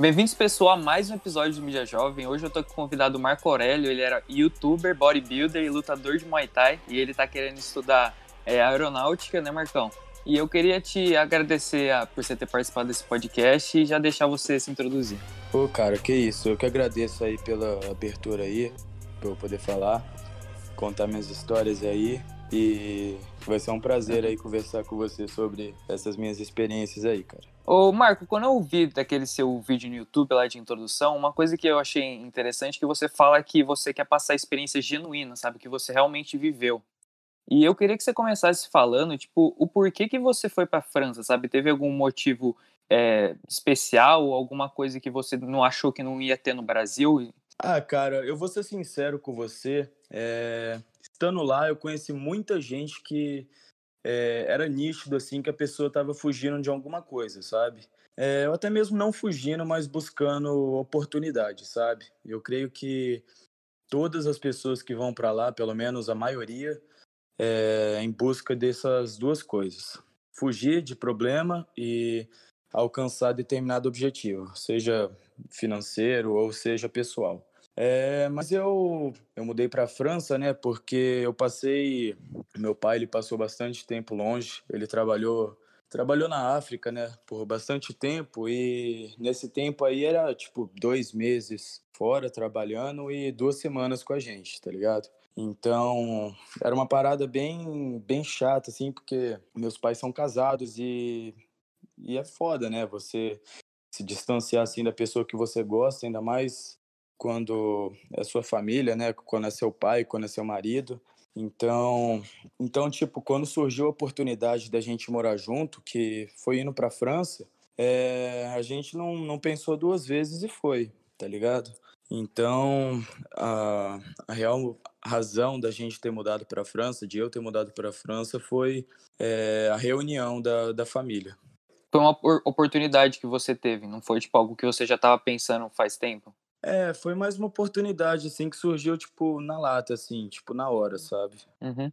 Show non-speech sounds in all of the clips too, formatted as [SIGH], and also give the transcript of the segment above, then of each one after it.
Bem-vindos, pessoal, a mais um episódio do Mídia Jovem. Hoje eu tô com o convidado Marco Aurélio. Ele era youtuber, bodybuilder e lutador de Muay Thai. E ele tá querendo estudar é, aeronáutica, né, Marcão? E eu queria te agradecer a, ah, por você ter participado desse podcast e já deixar você se introduzir. Pô, cara, que isso. Eu que agradeço aí pela abertura aí, pra eu poder falar, contar minhas histórias aí. E Vai ser um prazer aí conversar com você sobre essas minhas experiências aí, cara. Ô, Marco, quando eu vi daquele seu vídeo no YouTube lá de introdução, uma coisa que eu achei interessante é que você fala que você quer passar experiências genuínas, sabe? Que você realmente viveu. E eu queria que você começasse falando, tipo, o porquê que você foi para França, sabe? Teve algum motivo é, especial, alguma coisa que você não achou que não ia ter no Brasil? Ah, cara, eu vou ser sincero com você. É estando lá, eu conheci muita gente que é, era nítido, assim, que a pessoa estava fugindo de alguma coisa, sabe? É, ou até mesmo não fugindo, mas buscando oportunidade, sabe? Eu creio que todas as pessoas que vão para lá, pelo menos a maioria, é, em busca dessas duas coisas: fugir de problema e alcançar determinado objetivo, seja financeiro ou seja pessoal. É, mas eu, eu mudei para a França, né? Porque eu passei. Meu pai ele passou bastante tempo longe. Ele trabalhou trabalhou na África, né? Por bastante tempo e nesse tempo aí era tipo dois meses fora trabalhando e duas semanas com a gente, tá ligado? Então, era uma parada bem, bem chata, assim, porque meus pais são casados e, e é foda, né? Você se distanciar, assim, da pessoa que você gosta, ainda mais quando é sua família, né? Quando é seu pai, quando é seu marido. Então, então tipo, quando surgiu a oportunidade da gente morar junto, que foi indo para a França, é, a gente não, não pensou duas vezes e foi, tá ligado? Então, a, a real razão da gente ter mudado para a França, de eu ter mudado para a França, foi é, a reunião da, da família. Foi uma oportunidade que você teve, não foi tipo algo que você já estava pensando faz tempo? É, foi mais uma oportunidade, assim, que surgiu, tipo, na lata, assim, tipo, na hora, uhum. sabe? Uhum.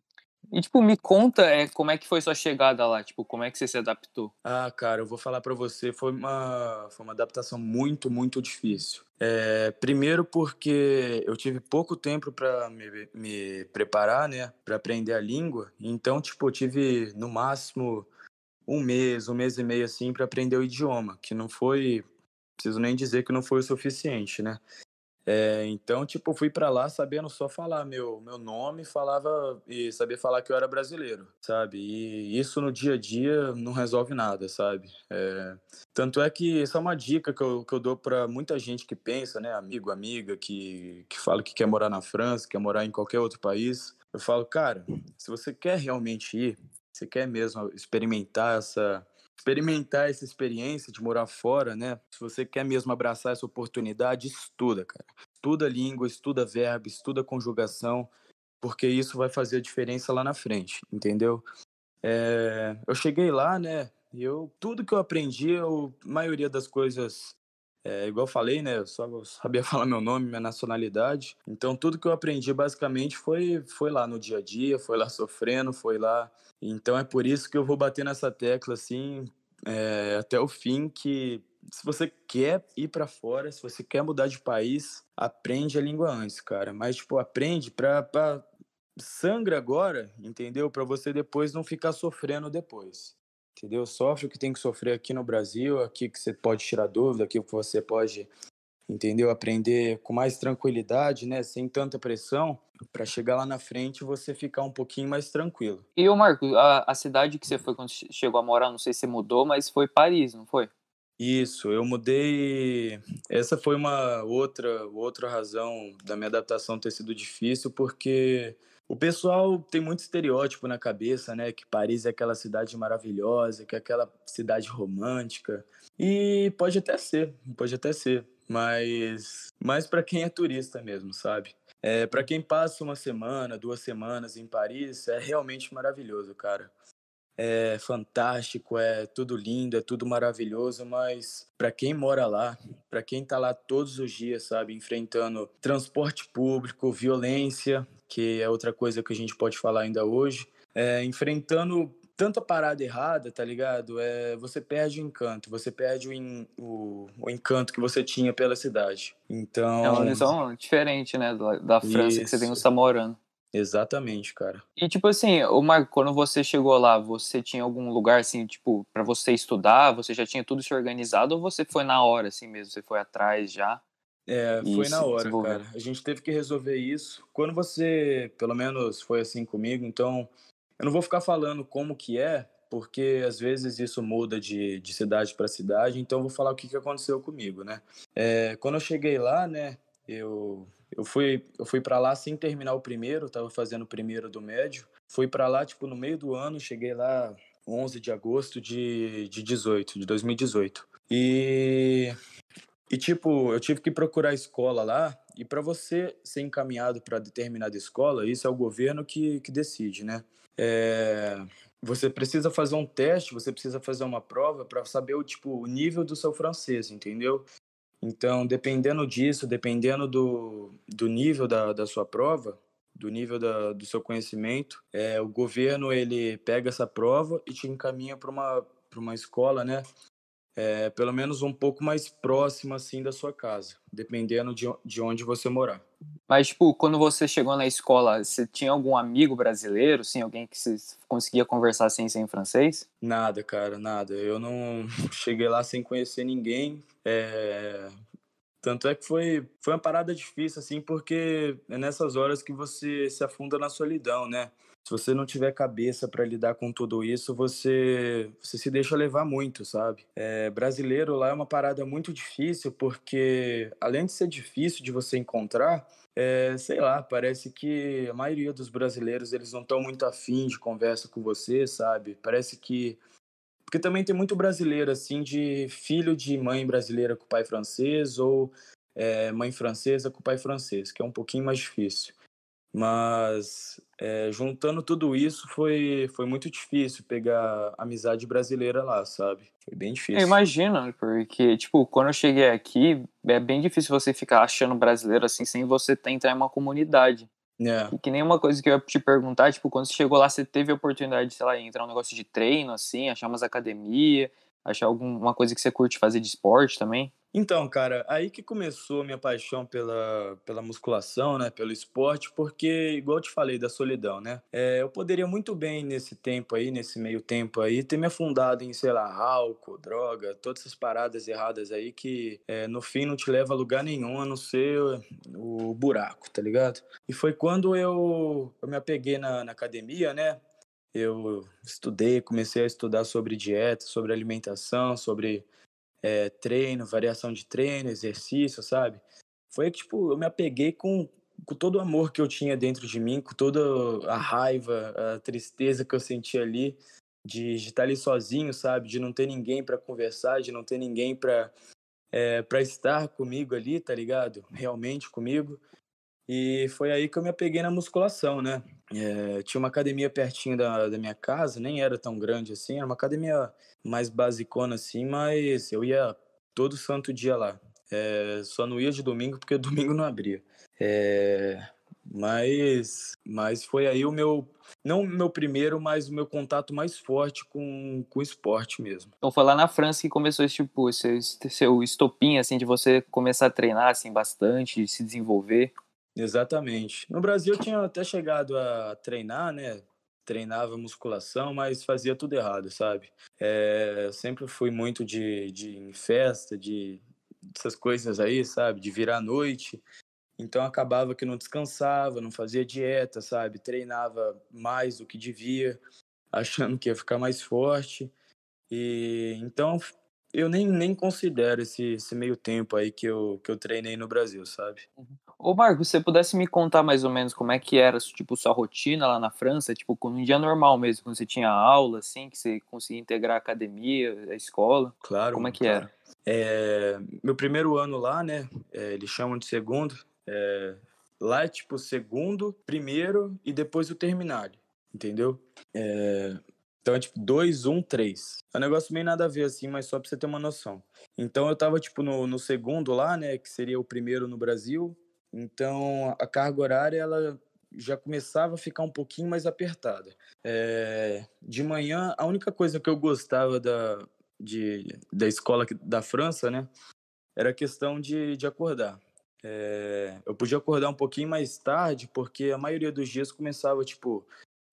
E, tipo, me conta é, como é que foi sua chegada lá, tipo, como é que você se adaptou? Ah, cara, eu vou falar para você, foi uma, foi uma adaptação muito, muito difícil. É, primeiro porque eu tive pouco tempo para me, me preparar, né, para aprender a língua, então, tipo, eu tive, no máximo, um mês, um mês e meio, assim, para aprender o idioma, que não foi preciso nem dizer que não foi o suficiente, né? É, então, tipo, fui para lá sabendo só falar meu, meu nome, falava e saber falar que eu era brasileiro, sabe? E isso no dia a dia não resolve nada, sabe? É, tanto é que essa é uma dica que eu, que eu dou para muita gente que pensa, né? Amigo, amiga, que, que fala que quer morar na França, quer morar em qualquer outro país. Eu falo, cara, se você quer realmente ir, você quer mesmo experimentar essa, experimentar essa experiência de morar fora, né? Se você quer mesmo abraçar essa oportunidade, estuda, cara. Estuda língua, estuda verbo, estuda conjugação, porque isso vai fazer a diferença lá na frente, entendeu? É, eu cheguei lá, né? eu tudo que eu aprendi, eu, a maioria das coisas é, igual eu falei, né? Eu só [LAUGHS] sabia falar meu nome, minha nacionalidade. Então, tudo que eu aprendi basicamente foi, foi lá no dia a dia, foi lá sofrendo, foi lá. Então, é por isso que eu vou bater nessa tecla, assim, é, até o fim, que se você quer ir para fora, se você quer mudar de país, aprende a língua antes, cara. Mas, tipo, aprende pra. pra... Sangra agora, entendeu? Para você depois não ficar sofrendo depois entendeu? Sofre o que tem que sofrer aqui no Brasil, aqui que você pode tirar dúvida, aqui que você pode, entendeu? Aprender com mais tranquilidade, né? Sem tanta pressão, para chegar lá na frente você ficar um pouquinho mais tranquilo. E o Marco, a, a, cidade que você foi quando chegou a morar, não sei se mudou, mas foi Paris, não foi? Isso, eu mudei. Essa foi uma outra outra razão da minha adaptação ter sido difícil, porque o pessoal tem muito estereótipo na cabeça, né? Que Paris é aquela cidade maravilhosa, que é aquela cidade romântica. E pode até ser, pode até ser, mas mais para quem é turista mesmo, sabe? É, para quem passa uma semana, duas semanas em Paris, é realmente maravilhoso, cara. É fantástico, é tudo lindo, é tudo maravilhoso, mas para quem mora lá, para quem tá lá todos os dias, sabe, enfrentando transporte público, violência, que é outra coisa que a gente pode falar ainda hoje, é, enfrentando tanta parada errada, tá ligado? É, você perde o encanto, você perde o, in, o, o, encanto que você tinha pela cidade. Então. É uma visão diferente, né? Da, da França Isso. que você tem o Samorano. Exatamente, cara. E tipo assim, o Marco, quando você chegou lá, você tinha algum lugar assim, tipo, para você estudar, você já tinha tudo se organizado ou você foi na hora assim mesmo, você foi atrás já? É, foi na hora, cara. A gente teve que resolver isso. Quando você, pelo menos foi assim comigo, então eu não vou ficar falando como que é, porque às vezes isso muda de, de cidade para cidade, então eu vou falar o que, que aconteceu comigo, né? É, quando eu cheguei lá, né, eu, eu fui, eu fui para lá sem terminar o primeiro, tava fazendo o primeiro do médio. Fui para lá, tipo, no meio do ano, cheguei lá 11 de agosto de, de 18, de 2018. E e tipo, eu tive que procurar escola lá, e para você ser encaminhado para determinada escola, isso é o governo que, que decide, né? É, você precisa fazer um teste, você precisa fazer uma prova para saber o tipo o nível do seu francês, entendeu? Então, dependendo disso, dependendo do, do nível da, da sua prova, do nível da, do seu conhecimento, é, o governo ele pega essa prova e te encaminha para uma, uma escola, né? é, pelo menos um pouco mais próxima assim da sua casa, dependendo de, de onde você morar. Mas tipo, quando você chegou na escola, você tinha algum amigo brasileiro, sim, alguém que você conseguia conversar sem ser em francês? Nada, cara, nada. Eu não [LAUGHS] cheguei lá sem conhecer ninguém. É... Tanto é que foi, foi uma parada difícil, assim, porque é nessas horas que você se afunda na solidão, né? se você não tiver cabeça para lidar com tudo isso, você, você se deixa levar muito, sabe? É, brasileiro lá é uma parada muito difícil, porque além de ser difícil de você encontrar, é, sei lá, parece que a maioria dos brasileiros eles não estão muito afim de conversa com você, sabe? Parece que porque também tem muito brasileiro, assim, de filho de mãe brasileira com pai francês ou é, mãe francesa com pai francês, que é um pouquinho mais difícil. Mas é, juntando tudo isso foi, foi muito difícil pegar amizade brasileira lá, sabe? Foi bem difícil. Eu imagino, porque, tipo, quando eu cheguei aqui, é bem difícil você ficar achando brasileiro assim sem você tentar em uma comunidade. É. E que nem uma coisa que eu ia te perguntar, tipo, quando você chegou lá, você teve a oportunidade, sei lá, entrar um negócio de treino, assim, achar umas academia, achar alguma coisa que você curte fazer de esporte também? Então, cara, aí que começou a minha paixão pela, pela musculação, né, pelo esporte, porque, igual eu te falei, da solidão, né, é, eu poderia muito bem nesse tempo aí, nesse meio tempo aí, ter me afundado em, sei lá, álcool, droga, todas essas paradas erradas aí que é, no fim não te leva a lugar nenhum, a não ser o, o buraco, tá ligado? E foi quando eu, eu me apeguei na, na academia, né, eu estudei, comecei a estudar sobre dieta, sobre alimentação, sobre é, treino, variação de treino, exercício, sabe? Foi que, tipo, eu me apeguei com, com todo o amor que eu tinha dentro de mim, com toda a raiva, a tristeza que eu sentia ali, de, de estar tá ali sozinho, sabe? De não ter ninguém para conversar, de não ter ninguém para é, eh, para estar comigo ali, tá ligado? Realmente comigo. E foi aí que eu me apeguei na musculação, né? É, tinha uma academia pertinho da, da minha casa, nem era tão grande assim, era uma academia mais basicona assim, mas eu ia todo santo dia lá. É, só não ia de domingo porque [LAUGHS] domingo não abria. É, mas, mas foi aí o meu, não o meu primeiro, mas o meu contato mais forte com, com o esporte mesmo. Então foi lá na França que começou esse tipo, esse seu estopim, assim, de você começar a treinar, assim, bastante, se desenvolver. Exatamente. No Brasil eu tinha até chegado a treinar, né? Treinava musculação, mas fazia tudo errado, sabe? É, eu sempre fui muito de, de em festa, de essas coisas aí, sabe? De virar à noite. Então acabava que não descansava, não fazia dieta, sabe? Treinava mais do que devia, [LAUGHS] achando que ia ficar mais forte. E então eu nem, nem considero esse, esse meio tempo aí que eu, que eu treinei no Brasil, sabe? Uhum. Ô Marco, se você pudesse me contar mais ou menos como é que era, tipo, sua rotina lá na França, tipo, um dia normal mesmo, quando você tinha aula, assim, que você conseguia integrar a academia, a escola, claro, como é que claro. era? É, meu primeiro ano lá, né, é, eles chamam de segundo, é, lá é tipo segundo, primeiro e depois o terminário, entendeu? É, então é tipo 2, 1, 3. É um negócio meio nada a ver assim, mas só pra você ter uma noção. Então eu tava tipo no, no segundo lá, né, que seria o primeiro no Brasil. Então a carga horária ela já começava a ficar um pouquinho mais apertada. É, de manhã, a única coisa que eu gostava da, de, da escola da França, né, era a questão de, de acordar. É, eu podia acordar um pouquinho mais tarde, porque a maioria dos dias começava, tipo,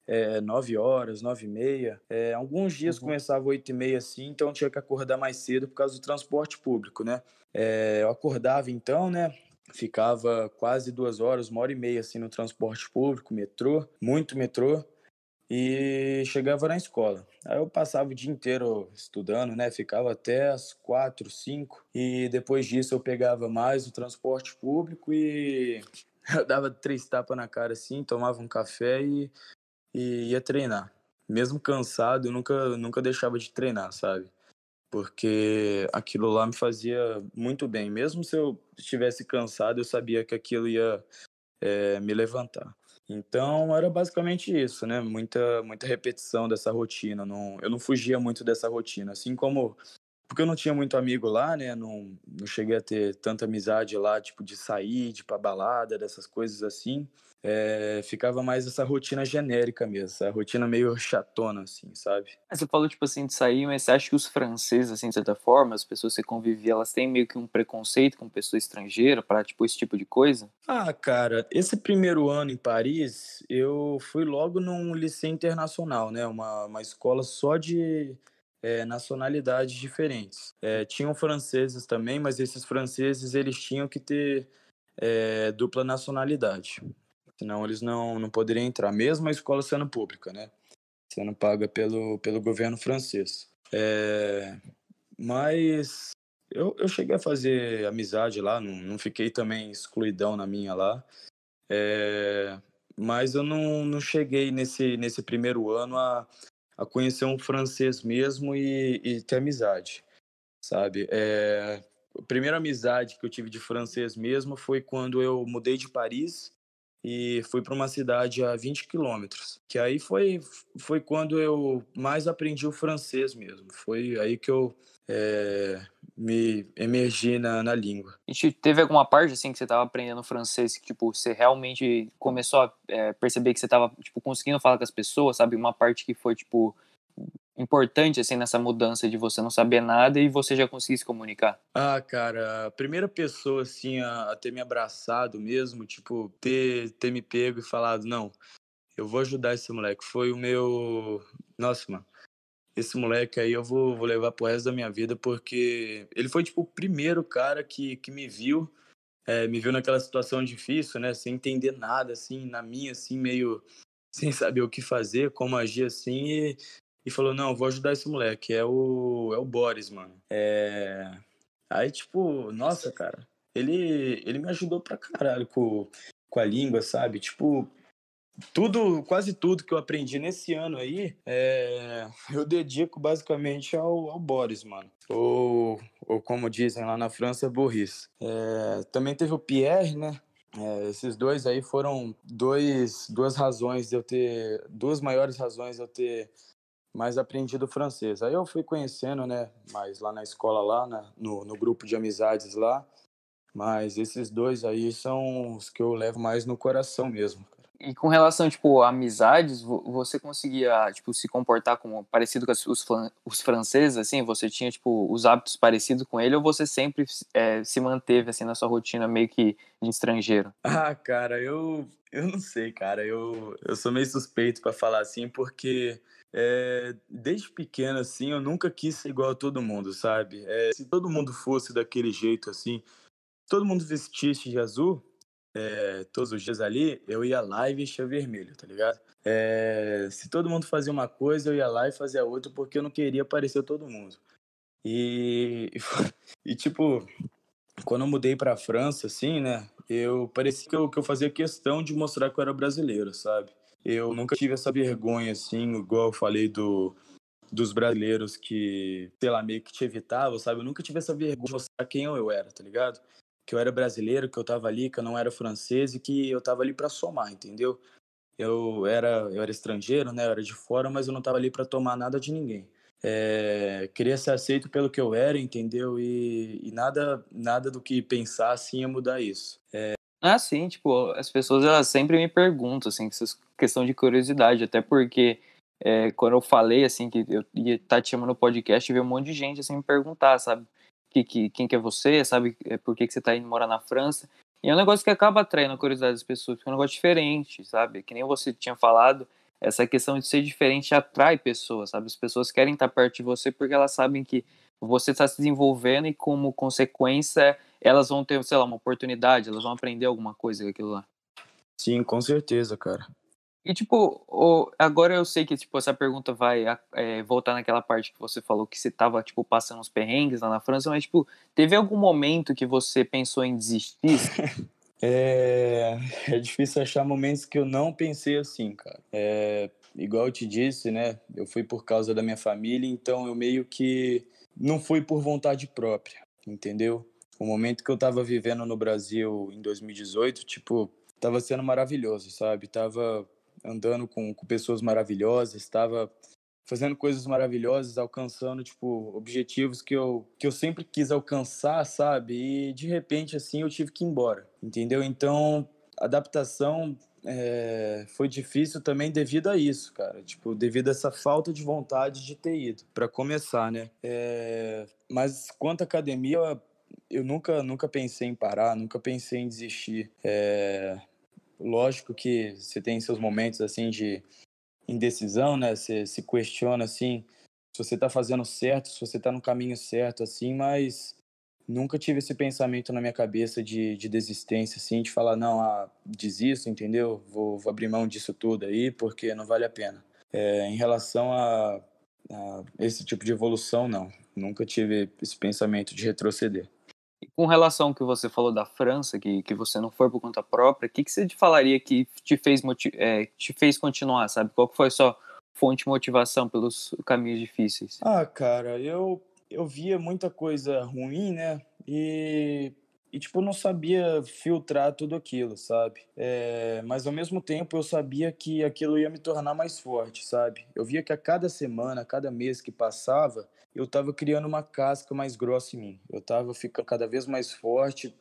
é, eh, 9 horas, 9 e meia. É, alguns dias uhum. começava 8 e meia assim, então tinha que acordar mais cedo por causa do transporte público, né? É, eu acordava então, né? Ficava quase duas horas, uma hora e meia assim no transporte público, metrô, muito metrô. E chegava na escola. Aí eu passava o dia inteiro estudando, né? Ficava até as quatro, cinco. E depois disso eu pegava mais o transporte público e [LAUGHS] eu dava três tapas na cara assim, tomava um café e e ia treinar. Mesmo cansado, eu nunca, nunca deixava de treinar, sabe? Porque aquilo lá me fazia muito bem. Mesmo se eu estivesse cansado, eu sabia que aquilo ia é, me levantar. Então era basicamente isso, né? Muita, muita repetição dessa rotina. Não, eu não fugia muito dessa rotina. Assim como porque eu não tinha muito amigo lá, né? Não, não cheguei a ter tanta amizade lá, tipo, de sair, de ir pra balada, dessas coisas assim. É, ficava mais essa rotina genérica mesmo, essa rotina meio chatona, assim, sabe? É, você falou, tipo assim, de sair, mas você acha que os franceses, assim, de certa forma, as pessoas que você convivia, elas têm meio que um preconceito com pessoa estrangeira para tipo, esse tipo de coisa? Ah, cara, esse primeiro ano em Paris, eu fui logo num liceu internacional, né? Uma, uma escola só de é, nacionalidades diferentes. É, tinham franceses também, mas esses franceses eles tinham que ter é, dupla nacionalidade, senão eles não, não poderiam entrar, mesmo a escola sendo pública, né? Sendo paga pelo, pelo governo francês. mas eu, eu cheguei a fazer amizade lá, não, não fiquei também excluidão na minha lá. É, mas eu não, não cheguei nesse, nesse primeiro ano a, a conhecer um francês mesmo e, e ter amizade, sabe? É, a primeira amizade que eu tive de francês mesmo foi quando eu mudei de Paris e fui para uma cidade a 20 quilômetros. Que aí foi, foi quando eu mais aprendi o francês mesmo. Foi aí que eu é, me emergi na, na língua. teve alguma parte assim que você estava aprendendo francês que tipo você realmente começou a é, perceber que você estava tipo conseguindo falar com as pessoas, sabe? Uma parte que foi tipo importante assim nessa mudança de você não saber nada e você já conseguir se comunicar? Ah, cara, a primeira pessoa assim a, ter me abraçado mesmo, tipo, ter, ter me pego e falado, não, eu vou ajudar esse moleque, foi o meu. Nossa, mano. Esse moleque aí eu vou, vou levar pro resto da minha vida, porque ele foi, tipo, o primeiro cara que, que me viu, é, me viu naquela situação difícil, né? Sem entender nada, assim, na minha, assim, meio sem saber o que fazer, como agir assim, e e falou: Não, vou ajudar esse moleque, é o, é o Boris, mano. É... Aí, tipo, nossa, cara, ele, ele me ajudou pra caralho com, com a língua, sabe? Tipo, tudo, quase tudo que eu aprendi nesse ano aí, é, eu dedico basicamente ao, ao Boris, mano. Ou, ou como dizem lá na França, Boris. É, também teve o Pierre, né? É, esses dois aí foram dois, duas razões de eu ter. Duas maiores razões de eu ter mas aprendi do francês. Aí eu fui conhecendo, né, mas lá na escola, lá no, no grupo de amizades lá, mas esses dois aí são os que eu levo mais no coração mesmo. Cara. E com relação, tipo, a amizades, você conseguia, tipo, se comportar como parecido com os, os franceses, assim? Você tinha, tipo, os hábitos parecidos com ele ou você sempre é, se manteve, assim, na sua rotina meio que de estrangeiro? [LAUGHS] Ah, cara, eu, eu não sei, cara. Eu, eu sou meio suspeito para falar assim, porque é, desde pequeno, assim, eu nunca quis ser igual a todo mundo, sabe? É, se todo mundo fosse daquele jeito, assim, todo mundo vestisse de azul, é, todos os dias ali, eu ia lá e vestia vermelho, tá ligado? se todo mundo fazia uma coisa, eu ia lá e fazia outra, porque eu não queria parecer todo mundo. E, [LAUGHS] e tipo, quando eu mudei pra França, assim, né? Eu parecia que eu, que eu fazia questão de mostrar que eu era brasileiro, sabe? eu nunca tive essa vergonha, assim, igual eu falei do, dos brasileiros que, sei lá, meio que te evitavam, sabe? Eu nunca tive essa vergonha de mostrar quem eu era, tá ligado? Que eu era brasileiro, que eu tava ali, que eu não era francês e que eu tava ali para somar, entendeu? Eu era, eu era estrangeiro, né? Eu era de fora, mas eu não tava ali para tomar nada de ninguém. É, queria ser aceito pelo que eu era, entendeu? E, e, nada, nada do que pensar assim ia mudar isso. É, ah, sim, tipo, as pessoas elas sempre me perguntam, assim, questão de curiosidade, até porque é, quando eu falei, assim, que eu ia estar tá te chamando no podcast, veio um monte de gente, assim, me perguntar, sabe, que, que, quem que é você, sabe, é, por que, que você está indo morar na França, e é um negócio que acaba atraindo a curiosidade das pessoas, porque é um negócio diferente, sabe, que nem você tinha falado, essa questão de ser diferente atrai pessoas, sabe, as pessoas querem estar tá perto de você porque elas sabem que você está se desenvolvendo e como consequência elas vão ter, sei lá, uma oportunidade, elas vão aprender alguma coisa daquilo lá. Sim, com certeza, cara. E, tipo, agora eu sei que, tipo, essa pergunta vai é, voltar naquela parte que você falou que você tava, tipo, passando uns perrengues lá na França, mas, tipo, teve algum momento que você pensou em desistir? [LAUGHS] é, é difícil achar momentos que eu não pensei assim, cara. É, igual eu te disse, né, eu fui por causa da minha família, então eu meio que não foi por vontade própria, entendeu? O momento que eu tava vivendo no Brasil em 2018, tipo, tava sendo maravilhoso, sabe? Tava andando com, com pessoas maravilhosas, tava fazendo coisas maravilhosas, alcançando, tipo, objetivos que eu, que eu sempre quis alcançar, sabe? E de repente, assim, eu tive que ir embora, entendeu? Então, adaptação é, foi difícil também devido a isso, cara. Tipo, devido a essa falta de vontade de ter ido, para começar, né? É, mas quanto à academia, eu nunca, nunca pensei em parar, nunca pensei em desistir. É, lógico que você tem seus momentos, assim, de indecisão, né? Você se questiona, assim, se você tá fazendo certo, se você tá no caminho certo, assim, mas nunca tive esse pensamento na minha cabeça de, de desistência, assim, de falar, não, ah, desisto, entendeu? Vou, vou abrir mão disso tudo aí, porque não vale a pena. É, em relação a, a, esse tipo de evolução, não. Nunca tive esse pensamento de retroceder. E com relação ao que você falou da França, que, que você não foi por conta própria, o que, que você te falaria que te fez, é, te fez continuar, sabe? Qual que foi a sua fonte de motivação pelos caminhos difíceis? Ah, cara, eu eu via muita coisa ruim, né? E, e tipo, não sabia filtrar tudo aquilo, sabe? É, mas ao mesmo tempo eu sabia que aquilo ia me tornar mais forte, sabe? Eu via que a cada semana, a cada mês que passava, eu tava criando uma casca mais grossa em mim. Eu tava ficando cada vez mais forte,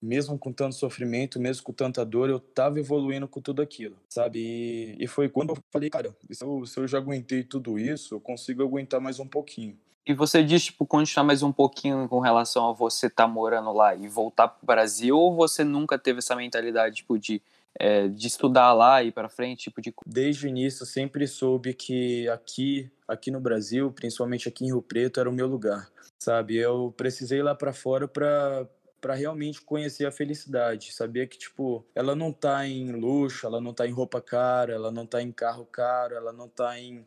mesmo com tanto sofrimento, mesmo com tanta dor, eu tava evoluindo com tudo aquilo, sabe? E, e foi quando eu falei, cara, se eu, se eu já aguentei tudo isso, eu consigo aguentar mais um pouquinho. E você diz, tipo, continuar mais um pouquinho com relação a você estar tá morando lá e voltar para o Brasil, ou você nunca teve essa mentalidade, tipo, de, é, de estudar lá e para frente, tipo, de... Desde o início, sempre soube que aqui, aqui no Brasil, principalmente aqui em Rio Preto, era o meu lugar, sabe? Eu precisei ir lá para fora para para realmente conhecer a felicidade, sabia que tipo, ela não tá em luxo, ela não tá em roupa cara, ela não tá em carro caro, ela não tá em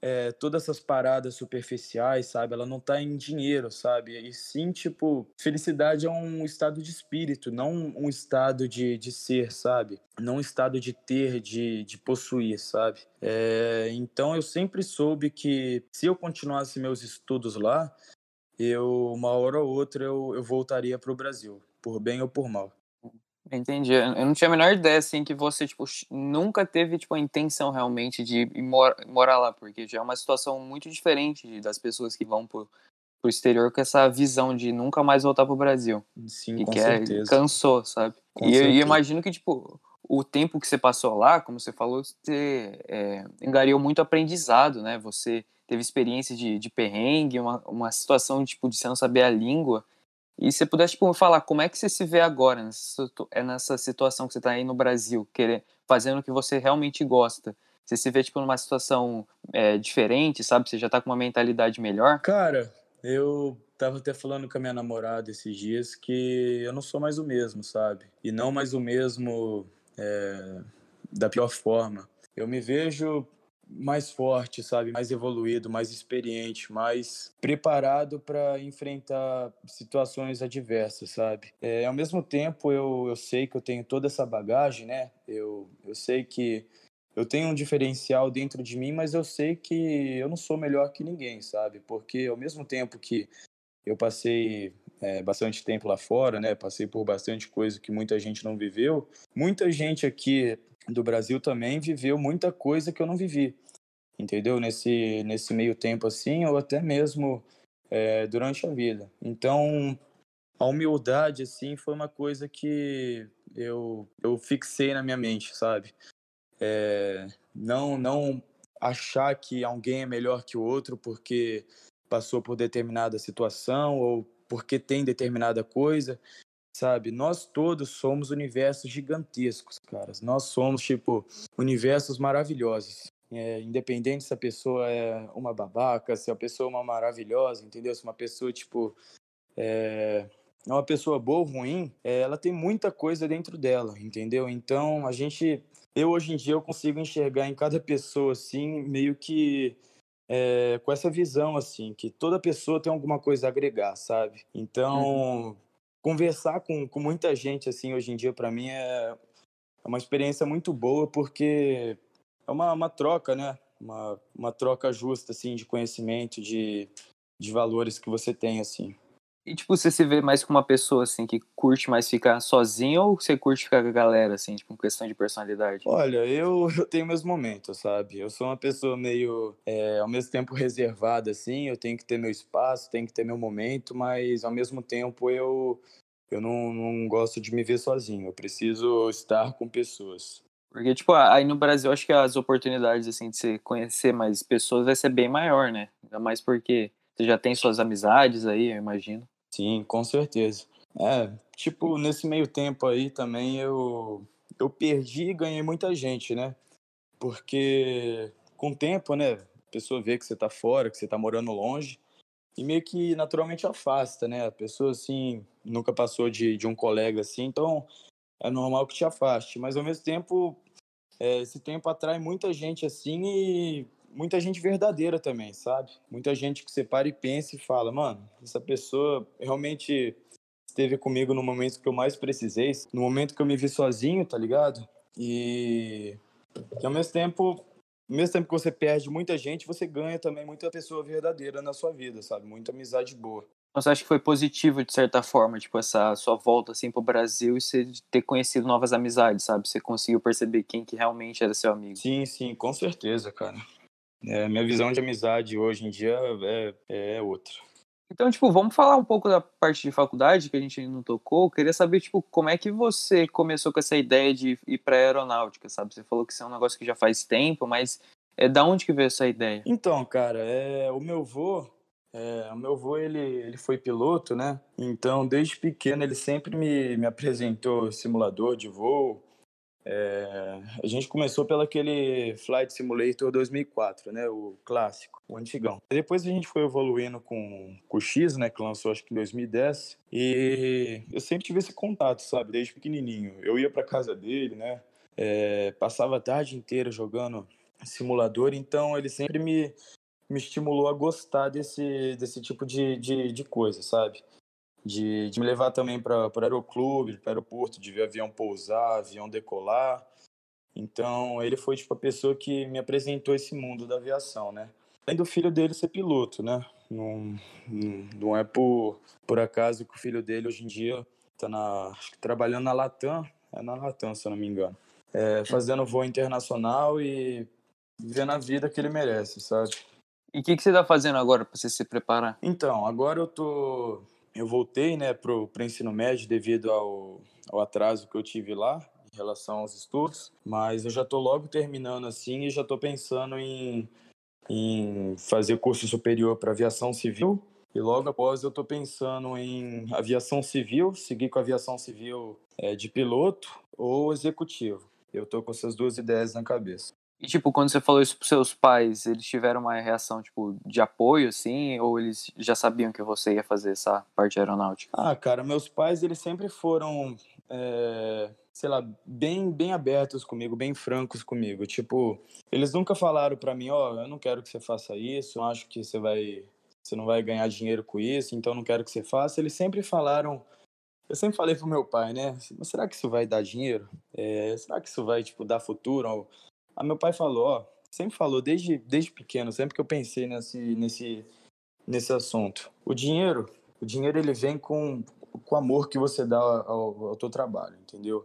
é, todas essas paradas superficiais, sabe? Ela não tá em dinheiro, sabe? E sim, tipo, felicidade é um estado de espírito, não um estado de, de ser, sabe? Não um estado de ter, de, de possuir, sabe? É, então eu sempre soube que se eu continuasse meus estudos lá, eu, uma hora ou outra, eu, eu voltaria pro Brasil, por bem ou por mal. Entendi. Eu não tinha a menor ideia, assim, que você, tipo, nunca teve, tipo, a intenção realmente de mor morar lá, porque já é uma situação muito diferente das pessoas que vão pro, pro exterior com essa visão de nunca mais voltar pro Brasil. Sim, e com que é, certeza. É, cansou, sabe? Com e imagino que, tipo, o tempo que você passou lá, como você falou, você é, engariou muito aprendizado, né? Você teve experiência de, de perrengue, uma, uma situação, tipo, de você não saber a língua. E se pudesse tipo, falar como é que você se vê agora nessa, é nessa situação que você está aí no Brasil, querer, fazendo o que você realmente gosta. Você se vê tipo, numa situação é, diferente, sabe? Você já está com uma mentalidade melhor? Cara, eu tava até falando com a minha namorada esses dias que eu não sou mais o mesmo, sabe? E não mais o mesmo é, da pior forma. Eu me vejo mais forte, sabe? Mais evoluído, mais experiente, mais preparado para enfrentar situações adversas, sabe? É, ao mesmo tempo, eu, eu sei que eu tenho toda essa bagagem, né? Eu, eu sei que eu tenho um diferencial dentro de mim, mas eu sei que eu não sou melhor que ninguém, sabe? Porque ao mesmo tempo que eu passei é, bastante tempo lá fora, né? Passei por bastante coisa que muita gente não viveu. Muita gente aqui do Brasil também viveu muita coisa que eu não vivi, entendeu? Nesse, nesse meio tempo assim, ou até mesmo é, durante a vida. Então, a humildade, assim, foi uma coisa que eu, eu fixei na minha mente, sabe? É, não, não achar que alguém é melhor que o outro porque passou por determinada situação ou porque tem determinada coisa sabe? Nós todos somos universos gigantescos, caras. Nós somos, tipo, universos maravilhosos. É, independente se a pessoa é uma babaca, se a pessoa é uma maravilhosa, entendeu? Se uma pessoa, tipo, é, é uma pessoa boa ou ruim, é, ela tem muita coisa dentro dela, entendeu? Então, a gente... Eu, hoje em dia, eu consigo enxergar em cada pessoa, assim, meio que... É, com essa visão, assim, que toda pessoa tem alguma coisa a agregar, sabe? Então, uhum conversar com, com muita gente assim hoje em dia para mim é, é uma experiência muito boa porque é uma, uma troca, né? Uma, uma troca justa assim de conhecimento, de, de valores que você tem assim. E, tipo, você se vê mais com uma pessoa, assim, que curte mais ficar sozinho ou você curte ficar com a galera, assim, tipo, questão de personalidade? Olha, eu, [LAUGHS] eu tenho meus momentos, sabe? Eu sou uma pessoa meio, é, ao mesmo tempo, reservada, assim, eu tenho que ter meu espaço, tenho que ter meu momento, mas, ao mesmo tempo, eu, eu não, não gosto de me ver sozinho, eu preciso estar com pessoas. Porque, tipo, aí no Brasil, acho que as oportunidades, assim, de você conhecer mais pessoas vai ser bem maior, né? Ainda mais porque você já tem suas amizades aí, eu imagino. Sim, com certeza. É, tipo, nesse meio tempo aí também eu, eu perdi e ganhei muita gente, né? Porque com o tempo, né, a pessoa vê que você tá fora, que você tá morando longe, e meio que naturalmente afasta, né? A pessoa, assim, nunca passou de, de um colega, assim, então é normal que te afaste. Mas, ao mesmo tempo, é, esse tempo atrai muita gente, assim, e muita gente verdadeira também, sabe? Muita gente que você para e pensa e fala, mano, essa pessoa realmente esteve comigo no momento que eu mais precisei, no momento que eu me vi sozinho, tá ligado? E, e ao mesmo tempo, ao mesmo tempo que você perde muita gente, você ganha também muita pessoa verdadeira na sua vida, sabe? Muita amizade boa. Então, você acha que foi positivo, de certa forma, tipo, essa sua volta, assim, pro Brasil e você ter conhecido novas amizades, sabe? Você conseguiu perceber quem que realmente era seu amigo. Sim, sim, com certeza, cara. É, minha visão de amizade hoje em dia é, é outra. Então, tipo, vamos falar um pouco da parte de faculdade que a gente ainda não tocou. Eu queria saber, tipo, como é que você começou com essa ideia de ir para aeronáutica, sabe? Você falou que isso é um negócio que já faz tempo, mas é da onde que veio essa ideia? Então, cara, é, o meu avô, é, o meu avô, ele, ele foi piloto, né? Então, desde pequeno, ele sempre me, me apresentou simulador de voo, é, a gente começou pelo aquele Flight Simulator 2004, né, o clássico, o antigão. Depois a gente foi evoluindo com, com o X, né, que lançou acho que em 2010, e eu sempre tive esse contato, sabe, desde pequenininho. Eu ia para casa dele, né, é, passava a tarde inteira jogando simulador, então ele sempre me, me estimulou a gostar desse, desse tipo de, de, de coisa, sabe? de, de me levar também para o aeroclube, para o aeroporto, de ver avião pousar, avião decolar. Então, ele foi tipo a pessoa que me apresentou esse mundo da aviação, né? Além do filho dele ser piloto, né? Não, não é por, por acaso que o filho dele hoje em dia está na, trabalhando na Latam, é na Latam, se eu não me engano, é, fazendo voo internacional e vivendo a vida que ele merece, sabe? E o que, que você está fazendo agora para você se preparar? Então, agora eu tô eu voltei né, para o ensino médio devido ao, ao atraso que eu tive lá em relação aos estudos, mas eu já estou logo terminando assim e já estou pensando em, em fazer curso superior para aviação civil. E logo após eu estou pensando em aviação civil, seguir com aviação civil é, de piloto ou executivo. Eu estou com essas duas ideias na cabeça. E, tipo, quando você falou isso pros seus pais, eles tiveram uma reação, tipo, de apoio, assim? Ou eles já sabiam que você ia fazer essa parte aeronáutica? Ah, cara, meus pais, eles sempre foram, é, sei lá, bem, bem abertos comigo, bem francos comigo. Tipo, eles nunca falaram para mim, ó, oh, eu não quero que você faça isso, eu acho que você vai... Você não vai ganhar dinheiro com isso, então não quero que você faça. Eles sempre falaram eu sempre falei pro meu pai, né? Mas será que isso vai dar dinheiro? É, será que isso vai, tipo, dar futuro? Aí meu pai falou, ó, sempre falou, desde, desde pequeno, sempre que eu pensei nesse, nesse, nesse assunto. O dinheiro, o dinheiro ele vem com, com o amor que você dá ao, ao teu trabalho, entendeu?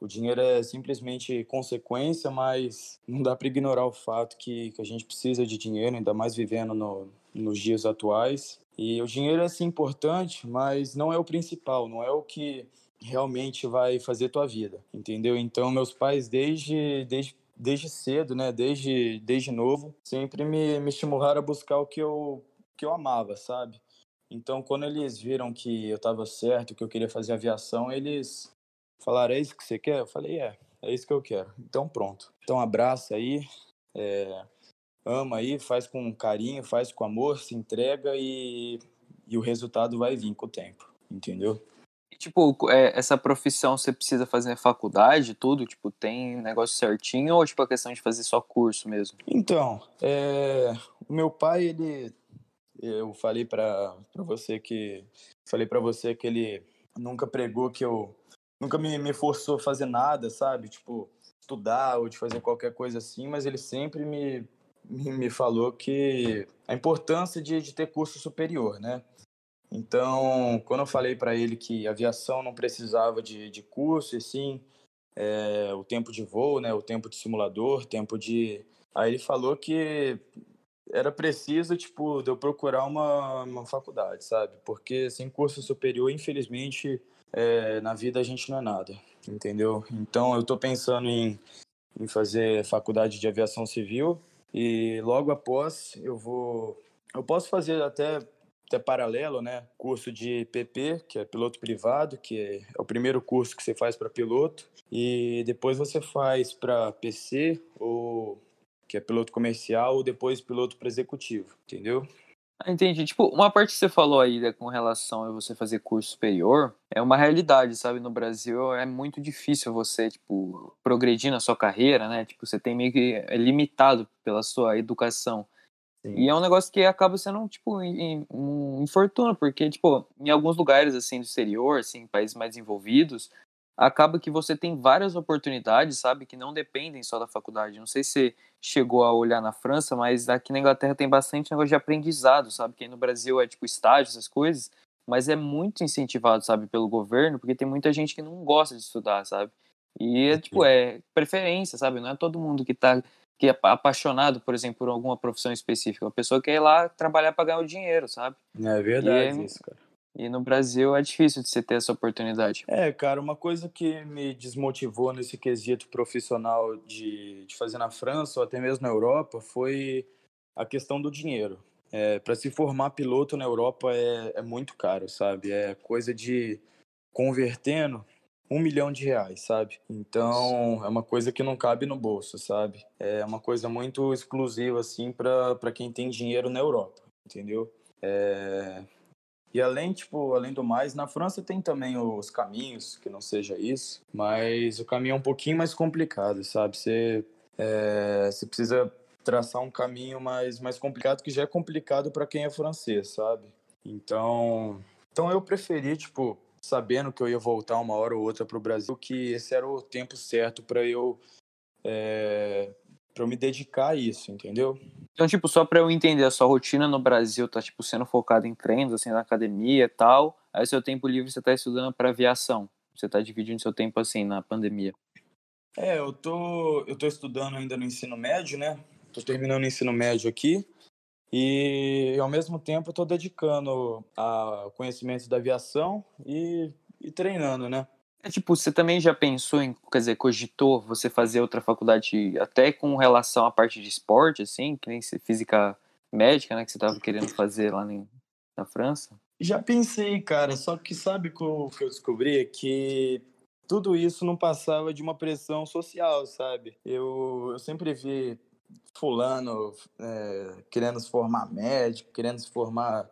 O dinheiro é simplesmente consequência, mas não dá para ignorar o fato que, que a gente precisa de dinheiro, ainda mais vivendo no, nos dias atuais. E o dinheiro é sim importante, mas não é o principal, não é o que realmente vai fazer tua vida, entendeu? Então meus pais desde desde desde cedo, né? Desde, desde novo, sempre me, me estimularam a buscar o que eu, que eu amava, sabe? Então, quando eles viram que eu estava certo, que eu queria fazer aviação, eles falaram: é isso que você quer? Eu falei: é, é isso que eu quero. Então, pronto. Então, abraça aí, é, ama aí, faz com carinho, faz com amor, se entrega e, e o resultado vai vir com o tempo, entendeu? E, tipo, é, essa profissão você precisa fazer faculdade, tudo? Tipo, tem negócio certinho ou, tipo, a questão de fazer só curso mesmo? Então, é, o meu pai, ele... Eu falei para você que... Falei para você que ele nunca pregou que eu... Nunca me, me forçou a fazer nada, sabe? Tipo, estudar ou de fazer qualquer coisa assim, mas ele sempre me, me, me falou que... A importância de, de ter curso superior, né? Então, quando eu falei para ele que aviação não precisava de, de curso, e sim é, o tempo de voo, né, o tempo de simulador, tempo de. Aí ele falou que era preciso, tipo, de eu procurar uma, uma faculdade, sabe? Porque sem curso superior, infelizmente, é, na vida a gente não é nada, entendeu? Então, eu estou pensando em, em fazer faculdade de aviação civil e logo após eu vou. Eu posso fazer até até paralelo, né? Curso de PP, que é piloto privado, que é o primeiro curso que você faz para piloto, e depois você faz para PC ou que é piloto comercial ou depois piloto para executivo, entendeu? Ah, entendi. Tipo, uma parte que você falou aí né, com relação a você fazer curso superior é uma realidade, sabe? No Brasil é muito difícil você, tipo, progredir na sua carreira, né? Tipo, você tem meio que é limitado pela sua educação. Sim. E é um negócio que acaba sendo, tipo, um infortúnio, porque, tipo, em alguns lugares, assim, do exterior, assim, países mais envolvidos, acaba que você tem várias oportunidades, sabe, que não dependem só da faculdade. Não sei se chegou a olhar na França, mas aqui na Inglaterra tem bastante negócio de aprendizado, sabe, que aí no Brasil é, tipo, estágio, essas coisas, mas é muito incentivado, sabe, pelo governo, porque tem muita gente que não gosta de estudar, sabe. E, é, tipo, é preferência, sabe, não é todo mundo que tá que é apaixonado, por exemplo, por alguma profissão específica. Uma pessoa quer ir lá trabalhar para ganhar o dinheiro, sabe? É verdade e, isso, cara. E no Brasil é difícil de você ter essa oportunidade. É, cara, uma coisa que me desmotivou nesse quesito profissional de, de fazer na França ou até mesmo na Europa foi a questão do dinheiro. É, para se formar piloto na Europa é, é muito caro, sabe? É coisa de convertendo um milhão de reais, sabe? Então é uma coisa que não cabe no bolso, sabe? É uma coisa muito exclusiva, assim, para quem tem dinheiro na Europa, entendeu? É... E além, tipo, além do mais, na França tem também os caminhos, que não seja isso, mas o caminho é um pouquinho mais complicado, sabe? Você, é... Você precisa traçar um caminho mais, mais complicado, que já é complicado para quem é francês, sabe? Então, então eu preferi, tipo, sabendo que eu ia voltar uma hora ou outra para o Brasil, que esse era o tempo certo para eu é, eh, para me dedicar a isso, entendeu? Então, tipo, só para eu entender, a sua rotina no Brasil tá tipo sendo focada em treinos, assim, na academia e tal. Aí seu tempo livre você tá estudando para aviação. Você tá dividindo seu tempo assim na pandemia. É, eu tô eu tô estudando ainda no ensino médio, né? Tô terminando o ensino médio aqui. E, ao mesmo tempo, estou dedicando a conhecimento da aviação e, e treinando, né? É tipo, você também já pensou em, quer dizer, cogitou você fazer outra faculdade até com relação à parte de esporte, assim, que nem física médica, né, que você estava querendo fazer lá em, na França? Já pensei, cara, só que sabe o que eu descobri? Que tudo isso não passava de uma pressão social, sabe? Eu, eu sempre vi fulano é, querendo se formar médico, querendo se formar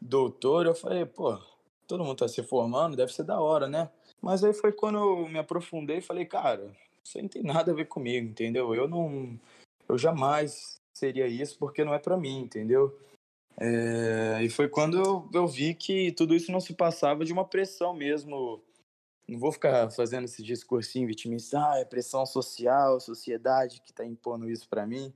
doutor, eu falei, pô, todo mundo tá se formando, deve ser da hora, né? Mas aí foi quando eu me aprofundei e falei, cara, isso aí não tem nada a ver comigo, entendeu? Eu não. Eu jamais seria isso porque não é para mim, entendeu? É, e foi quando eu, eu vi que tudo isso não se passava de uma pressão mesmo não vou ficar fazendo esse discursinho vitimista, ah, é pressão social, sociedade que tá impondo isso para mim.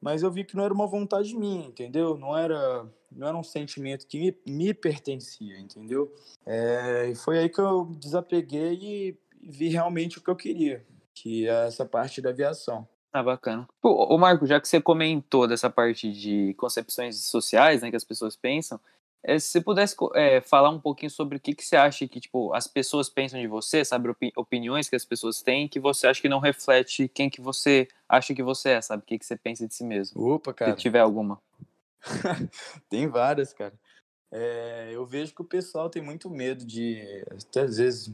Mas eu vi que não era uma vontade minha, entendeu? Não era, não era um sentimento que me, me pertencia, entendeu? É, e foi aí que eu desapeguei e vi realmente o que eu queria, que é essa parte da aviação. Ah, bacana. o Marco, já que você comentou dessa parte de concepções sociais, né, que as pessoas pensam, eh, se você pudesse é, falar um pouquinho sobre o que, que você acha que tipo, as pessoas pensam de você, sabe, opiniões que as pessoas têm, que você acha que não reflete quem que você acha que você é, sabe, o que, que você pensa de si mesmo. Opa, cara. Se tiver alguma. [LAUGHS] tem várias, cara. É, eu vejo que o pessoal tem muito medo de, até às vezes,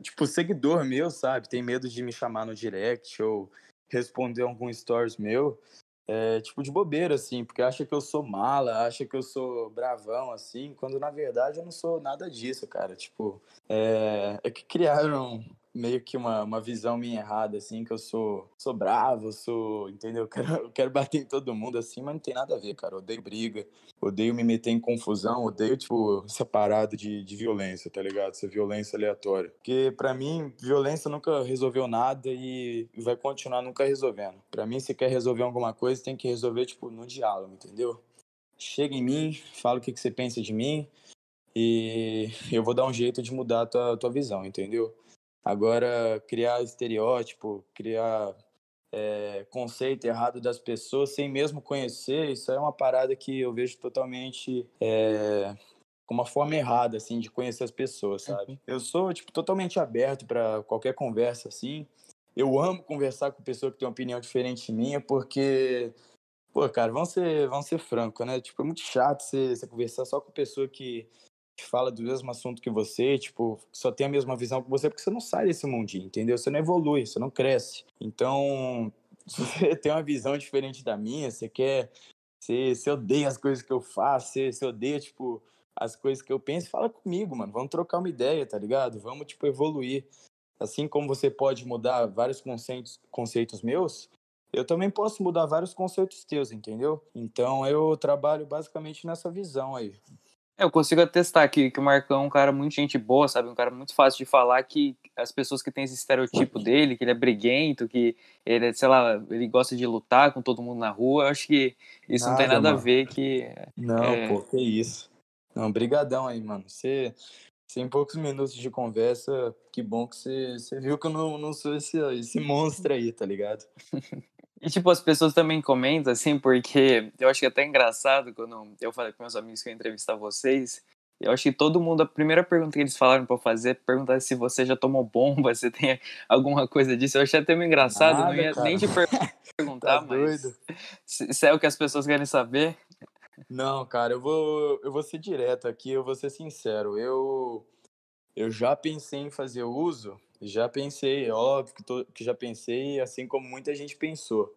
tipo, seguidor meu, sabe, tem medo de me chamar no direct ou responder algum stories meu é, tipo, de bobeira, assim, porque acha que eu sou mala, acha que eu sou bravão, assim, quando na verdade eu não sou nada disso, cara. Tipo, é, é que criaram meio que uma, uma visão minha errada, assim, que eu sou, sou bravo, sou, entendeu? [LAUGHS] Eu quero, eu quero bater em todo mundo, assim, mas não tem nada a ver, cara. Eu odeio briga, odeio me meter em confusão, odeio, tipo, essa parada de, de violência, tá ligado? Essa violência aleatória. Porque, para mim, violência nunca resolveu nada e vai continuar nunca resolvendo. para mim, se quer resolver alguma coisa, tem que resolver, tipo, no diálogo, entendeu? Chega em mim, fala o que, que você pensa de mim, e eu vou dar um jeito de mudar a tua, tua visão, entendeu? Agora, criar estereótipo, criar é, conceito errado das pessoas sem mesmo conhecer, isso é uma parada que eu vejo totalmente é, uma forma errada, assim, de conhecer as pessoas, uhum. sabe? Eu sou, tipo, totalmente aberto para qualquer conversa, assim. Eu amo conversar com pessoa que tem uma opinião diferente minha, porque, pô, cara, vamos ser, vamos ser franco, né? Tipo, é muito chato você, você conversar só com pessoa que que fala do mesmo assunto que você, tipo, só tem a mesma visão que você, porque você não sai desse mundinho, entendeu? Você não evolui, você não cresce. Então, [LAUGHS] você tem uma visão diferente da minha, você quer. Você, você odeia as coisas que eu faço, você, você odeia, tipo, as coisas que eu penso, fala comigo, mano. Vamos trocar uma ideia, tá ligado? Vamos, tipo, evoluir. Assim como você pode mudar vários conceitos, conceitos meus, eu também posso mudar vários conceitos teus, entendeu? Então eu trabalho basicamente nessa visão aí. É, eu consigo atestar que, que o Marcão é um cara muito gente boa, sabe? Um cara muito fácil de falar que as pessoas que têm esse estereotipo dele, que ele é briguento, que ele é, sei lá, ele gosta de lutar com todo mundo na rua, eu acho que isso nada, não tem nada mano. a ver que... Não, é... pô, que isso. Não, brigadão aí, mano. Você... Sem poucos minutos de conversa, que bom que você, você viu que eu não, não sou esse, esse monstro aí, tá ligado? [LAUGHS] E, tipo, as pessoas também comentam, assim, porque eu acho que é até engraçado quando eu falei com meus amigos que eu ia entrevistar vocês. Eu acho que todo mundo, a primeira pergunta que eles falaram para fazer é perguntar se você já tomou bomba, [LAUGHS] se tem alguma coisa disso. Eu achei até meio engraçado, Nada, não ia cara. nem te [LAUGHS] perguntar, tá mas. Doido. Se, é o que as pessoas querem saber. Não, cara, eu vou, eu vou ser direto aqui, eu vou ser sincero. Eu, eu já pensei em fazer uso já pensei, é óbvio que, tô, que já pensei, assim como muita gente pensou.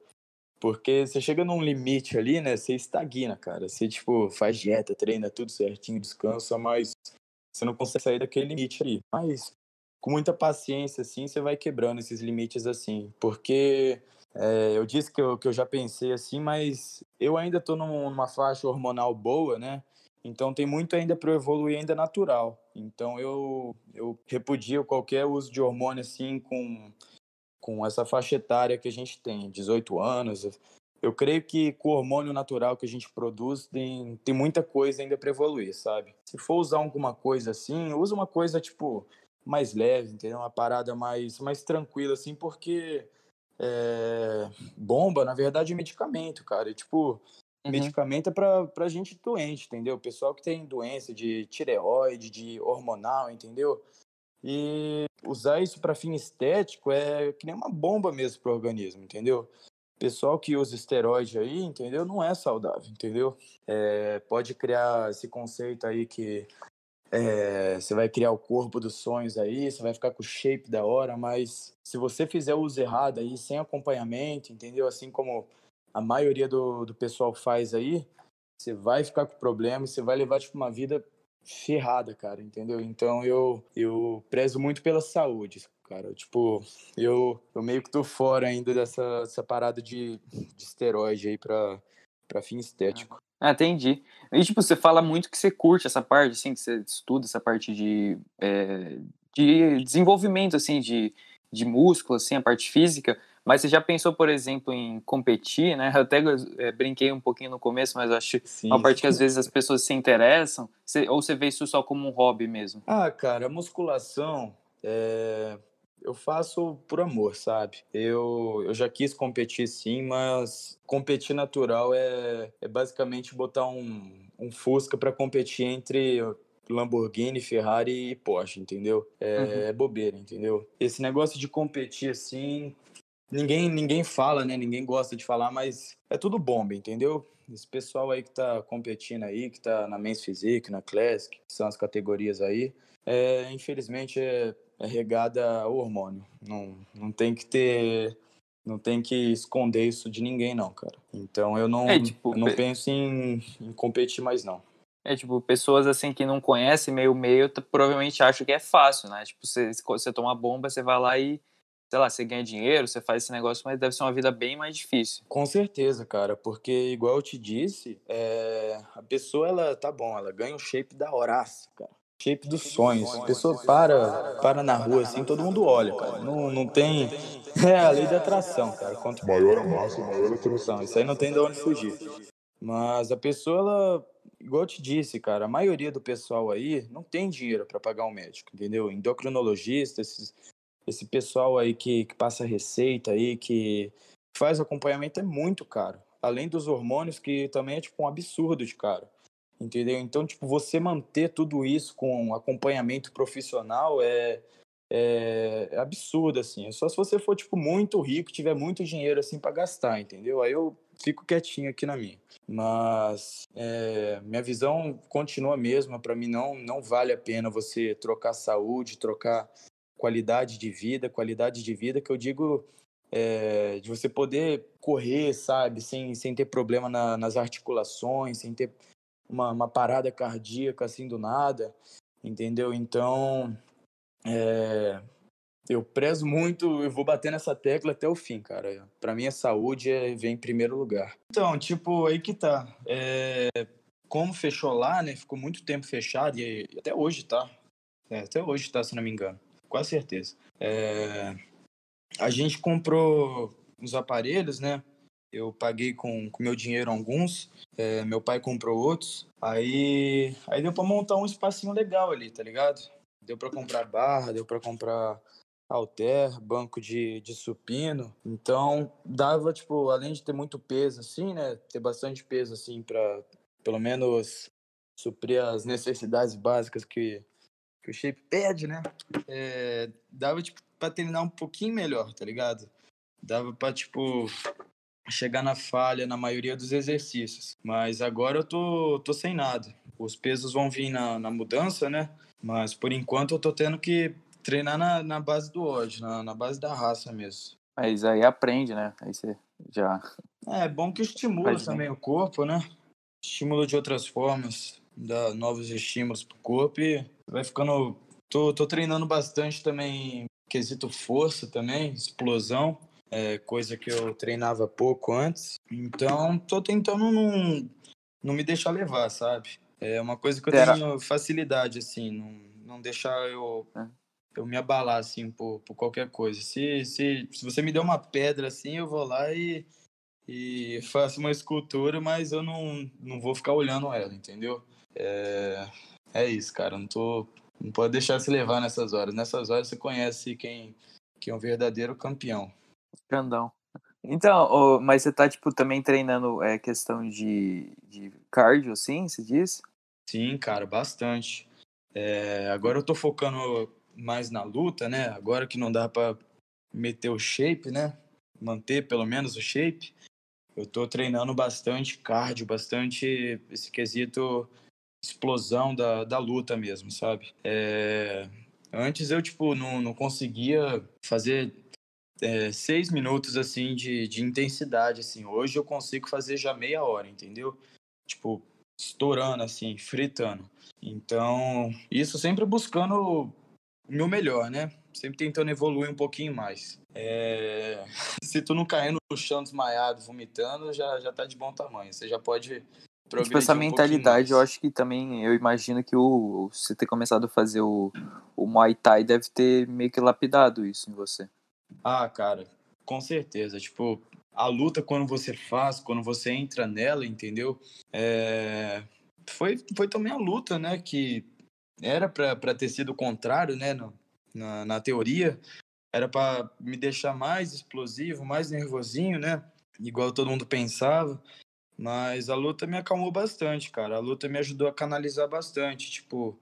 Porque você chega num limite ali, né? Você estagna, cara. Você, tipo, faz dieta, treina tudo certinho, descansa, mas você não consegue sair daquele limite ali. Mas com muita paciência, assim, você vai quebrando esses limites, assim. Porque é, eu disse que eu, que eu já pensei assim, mas eu ainda tô numa faixa hormonal boa, né? Então tem muito ainda para eu evoluir ainda natural. Então eu eu repudio qualquer uso de hormônio assim com com essa faixa etária que a gente tem, 18 anos. Eu creio que com o hormônio natural que a gente produz tem, tem muita coisa ainda para evoluir, sabe? Se for usar alguma coisa assim, usa uma coisa tipo mais leve, entendeu? Uma parada mais mais tranquila assim, porque é, bomba, na verdade, é medicamento, cara. E, tipo, Uhum. Medicamento é para gente doente, entendeu? Pessoal que tem doença de tireoide, de hormonal, entendeu? E usar isso para fim estético é que nem uma bomba mesmo pro organismo, entendeu? Pessoal que usa esteroide aí, entendeu? Não é saudável, entendeu? É, pode criar esse conceito aí que é, você vai criar o corpo dos sonhos aí, você vai ficar com o shape da hora, mas se você fizer o uso errado aí, sem acompanhamento, entendeu? Assim como a maioria do, do pessoal faz aí, você vai ficar com problema você vai levar tipo, uma vida ferrada, cara, entendeu? Então eu, eu prezo muito pela saúde, cara. Tipo, eu, eu meio que tô fora ainda dessa, dessa parada de, de esteroide aí pra, pra fim estético. Ah, entendi. E, tipo, você fala muito que você curte essa parte, assim, que você estuda essa parte de, é, de desenvolvimento, assim, de, de músculo, assim, a parte física. Mas você já pensou, por exemplo, em competir, né? Eu até é, brinquei um pouquinho no começo, mas acho sim, é uma parte sim. que às vezes as pessoas se interessam, você, ou você vê isso só como um hobby mesmo? Ah, cara, musculação é, eu faço por amor, sabe? Eu, eu já quis competir sim, mas competir natural é, é basicamente botar um, um Fusca para competir entre Lamborghini, Ferrari e Porsche, entendeu? É, uhum. É bobeira, entendeu? Esse negócio de competir assim, ninguém ninguém fala, né? Ninguém gosta de falar, mas é tudo bomba, entendeu? Esse pessoal aí que tá competindo aí, que tá na Men's Physique, na Classic, que são as categorias aí, é, infelizmente é, é regada o hormônio. Não, não tem que ter... Não tem que esconder isso de ninguém, não, cara. Então eu não, é, tipo, eu não penso em, em competir mais, não. É, tipo, pessoas assim que não conhecem meio meio provavelmente acham que é fácil, né? Tipo, você, você toma bomba, você vai lá e sei lá, você ganha dinheiro, você faz esse negócio, mas deve ser uma vida bem mais difícil. Com certeza, cara, porque igual eu te disse, é... a pessoa, ela, tá bom, ela ganha o um shape da horaça, cara. Shape dos sonhos. A pessoa para, para na rua, assim, todo mundo olha, cara. Não, não tem. [LAUGHS] É a lei da atração, cara. Quanto maior a massa, maior a atração. Isso aí não tem de onde fugir. Mas a pessoa, ela, igual eu te disse, cara, a maioria do pessoal aí não tem dinheiro para pagar um médico, entendeu? Endocrinologista, esses, esse pessoal aí que, que passa receita aí, que faz acompanhamento é muito caro. Além dos hormônios, que também é tipo um absurdo de caro. Entendeu? Então, tipo, você manter tudo isso com acompanhamento profissional é, é, é absurdo, assim. É só se você for, tipo, muito rico, tiver muito dinheiro, assim, para gastar, entendeu? Aí eu fico quietinho aqui na minha. Mas é, minha visão continua a mesma. Para mim, não, não vale a pena você trocar saúde, trocar qualidade de vida, qualidade de vida que eu digo é, de você poder correr, sabe, sem, sem ter problema na, nas articulações, sem ter uma, uma, parada cardíaca assim do nada, entendeu? Então, é, eu prezo muito, eu vou bater nessa tecla até o fim, cara. Para mim, a saúde é, vem em primeiro lugar. Então, tipo, aí que tá. É, como fechou lá, né? Ficou muito tempo fechado e, e até hoje tá. É, até hoje tá, se não me engano quase certeza. É, a gente comprou os aparelhos, né? Eu paguei com, com meu dinheiro alguns, é, meu pai comprou outros. Aí, aí deu para montar um espacinho legal ali, tá ligado? Deu para comprar barra, deu para comprar alter, banco de, de supino. Então, dava, tipo, além de ter muito peso, assim, né? Ter bastante peso, assim, para pelo menos suprir as necessidades básicas que, que o shape pede, né? É, dava, tipo, pra terminar um pouquinho melhor, tá ligado? Dava pra, tipo, chegar na falha na maioria dos exercícios. Mas agora eu tô, tô sem nada. Os pesos vão vir na, na mudança, né? Mas por enquanto eu tô tendo que treinar na, na base do ódio, na, na base da raça mesmo. Mas aí aprende, né? Aí você já. É, é bom que estimula Faz também bem. o corpo, né? Estímulo de outras formas dá novos estímulos pro corpo e vai ficando. Tô, tô treinando bastante também quesito força também, explosão, é, coisa que eu treinava pouco antes. Então, tô tentando não, não me deixar levar, sabe? É uma coisa que eu Era. tenho facilidade, assim, não, não deixar eu, é. eu me abalar, assim, por, por qualquer coisa. Se, se, se você me der uma pedra, assim, eu vou lá e, e faço uma escultura, mas eu não, não vou ficar olhando ela, entendeu? É, é isso, cara. Não, tô, não pode deixar se levar nessas horas. Nessas horas você conhece quem, quem é um verdadeiro campeão. Grandão. Então, oh, mas você tá, tipo, também treinando é, questão de, de cardio, assim, se diz? Sim, cara, bastante. É, agora eu tô focando mais na luta, né? Agora que não dá pra meter o shape, né? Manter pelo menos o shape. Eu tô treinando bastante cardio, bastante esse quesito explosão da, da luta mesmo, sabe? É... Antes eu, tipo, não, não conseguia fazer é, seis minutos, assim, de, de intensidade, assim. Hoje eu consigo fazer já meia hora, entendeu? Tipo, estourando, assim, fritando. Então, isso sempre buscando o meu melhor, né? Sempre tentando evoluir um pouquinho mais. É... [LAUGHS] Se tu não cair no chão desmaiado, vomitando, já, já tá de bom tamanho. Você já pode Tipo, essa mentalidade, um eu acho que também, eu imagino que o, você ter começado a fazer o, o Muay Thai deve ter meio que lapidado isso em você. Ah, cara, com certeza. Tipo, a luta quando você faz, quando você entra nela, entendeu? É... Foi, foi também a luta, né? Que era para ter sido o contrário, né? No, na, na teoria, era para me deixar mais explosivo, mais nervosinho, né? Igual todo mundo pensava. Mas a luta me acalmou bastante, cara. A luta me ajudou a canalizar bastante, tipo,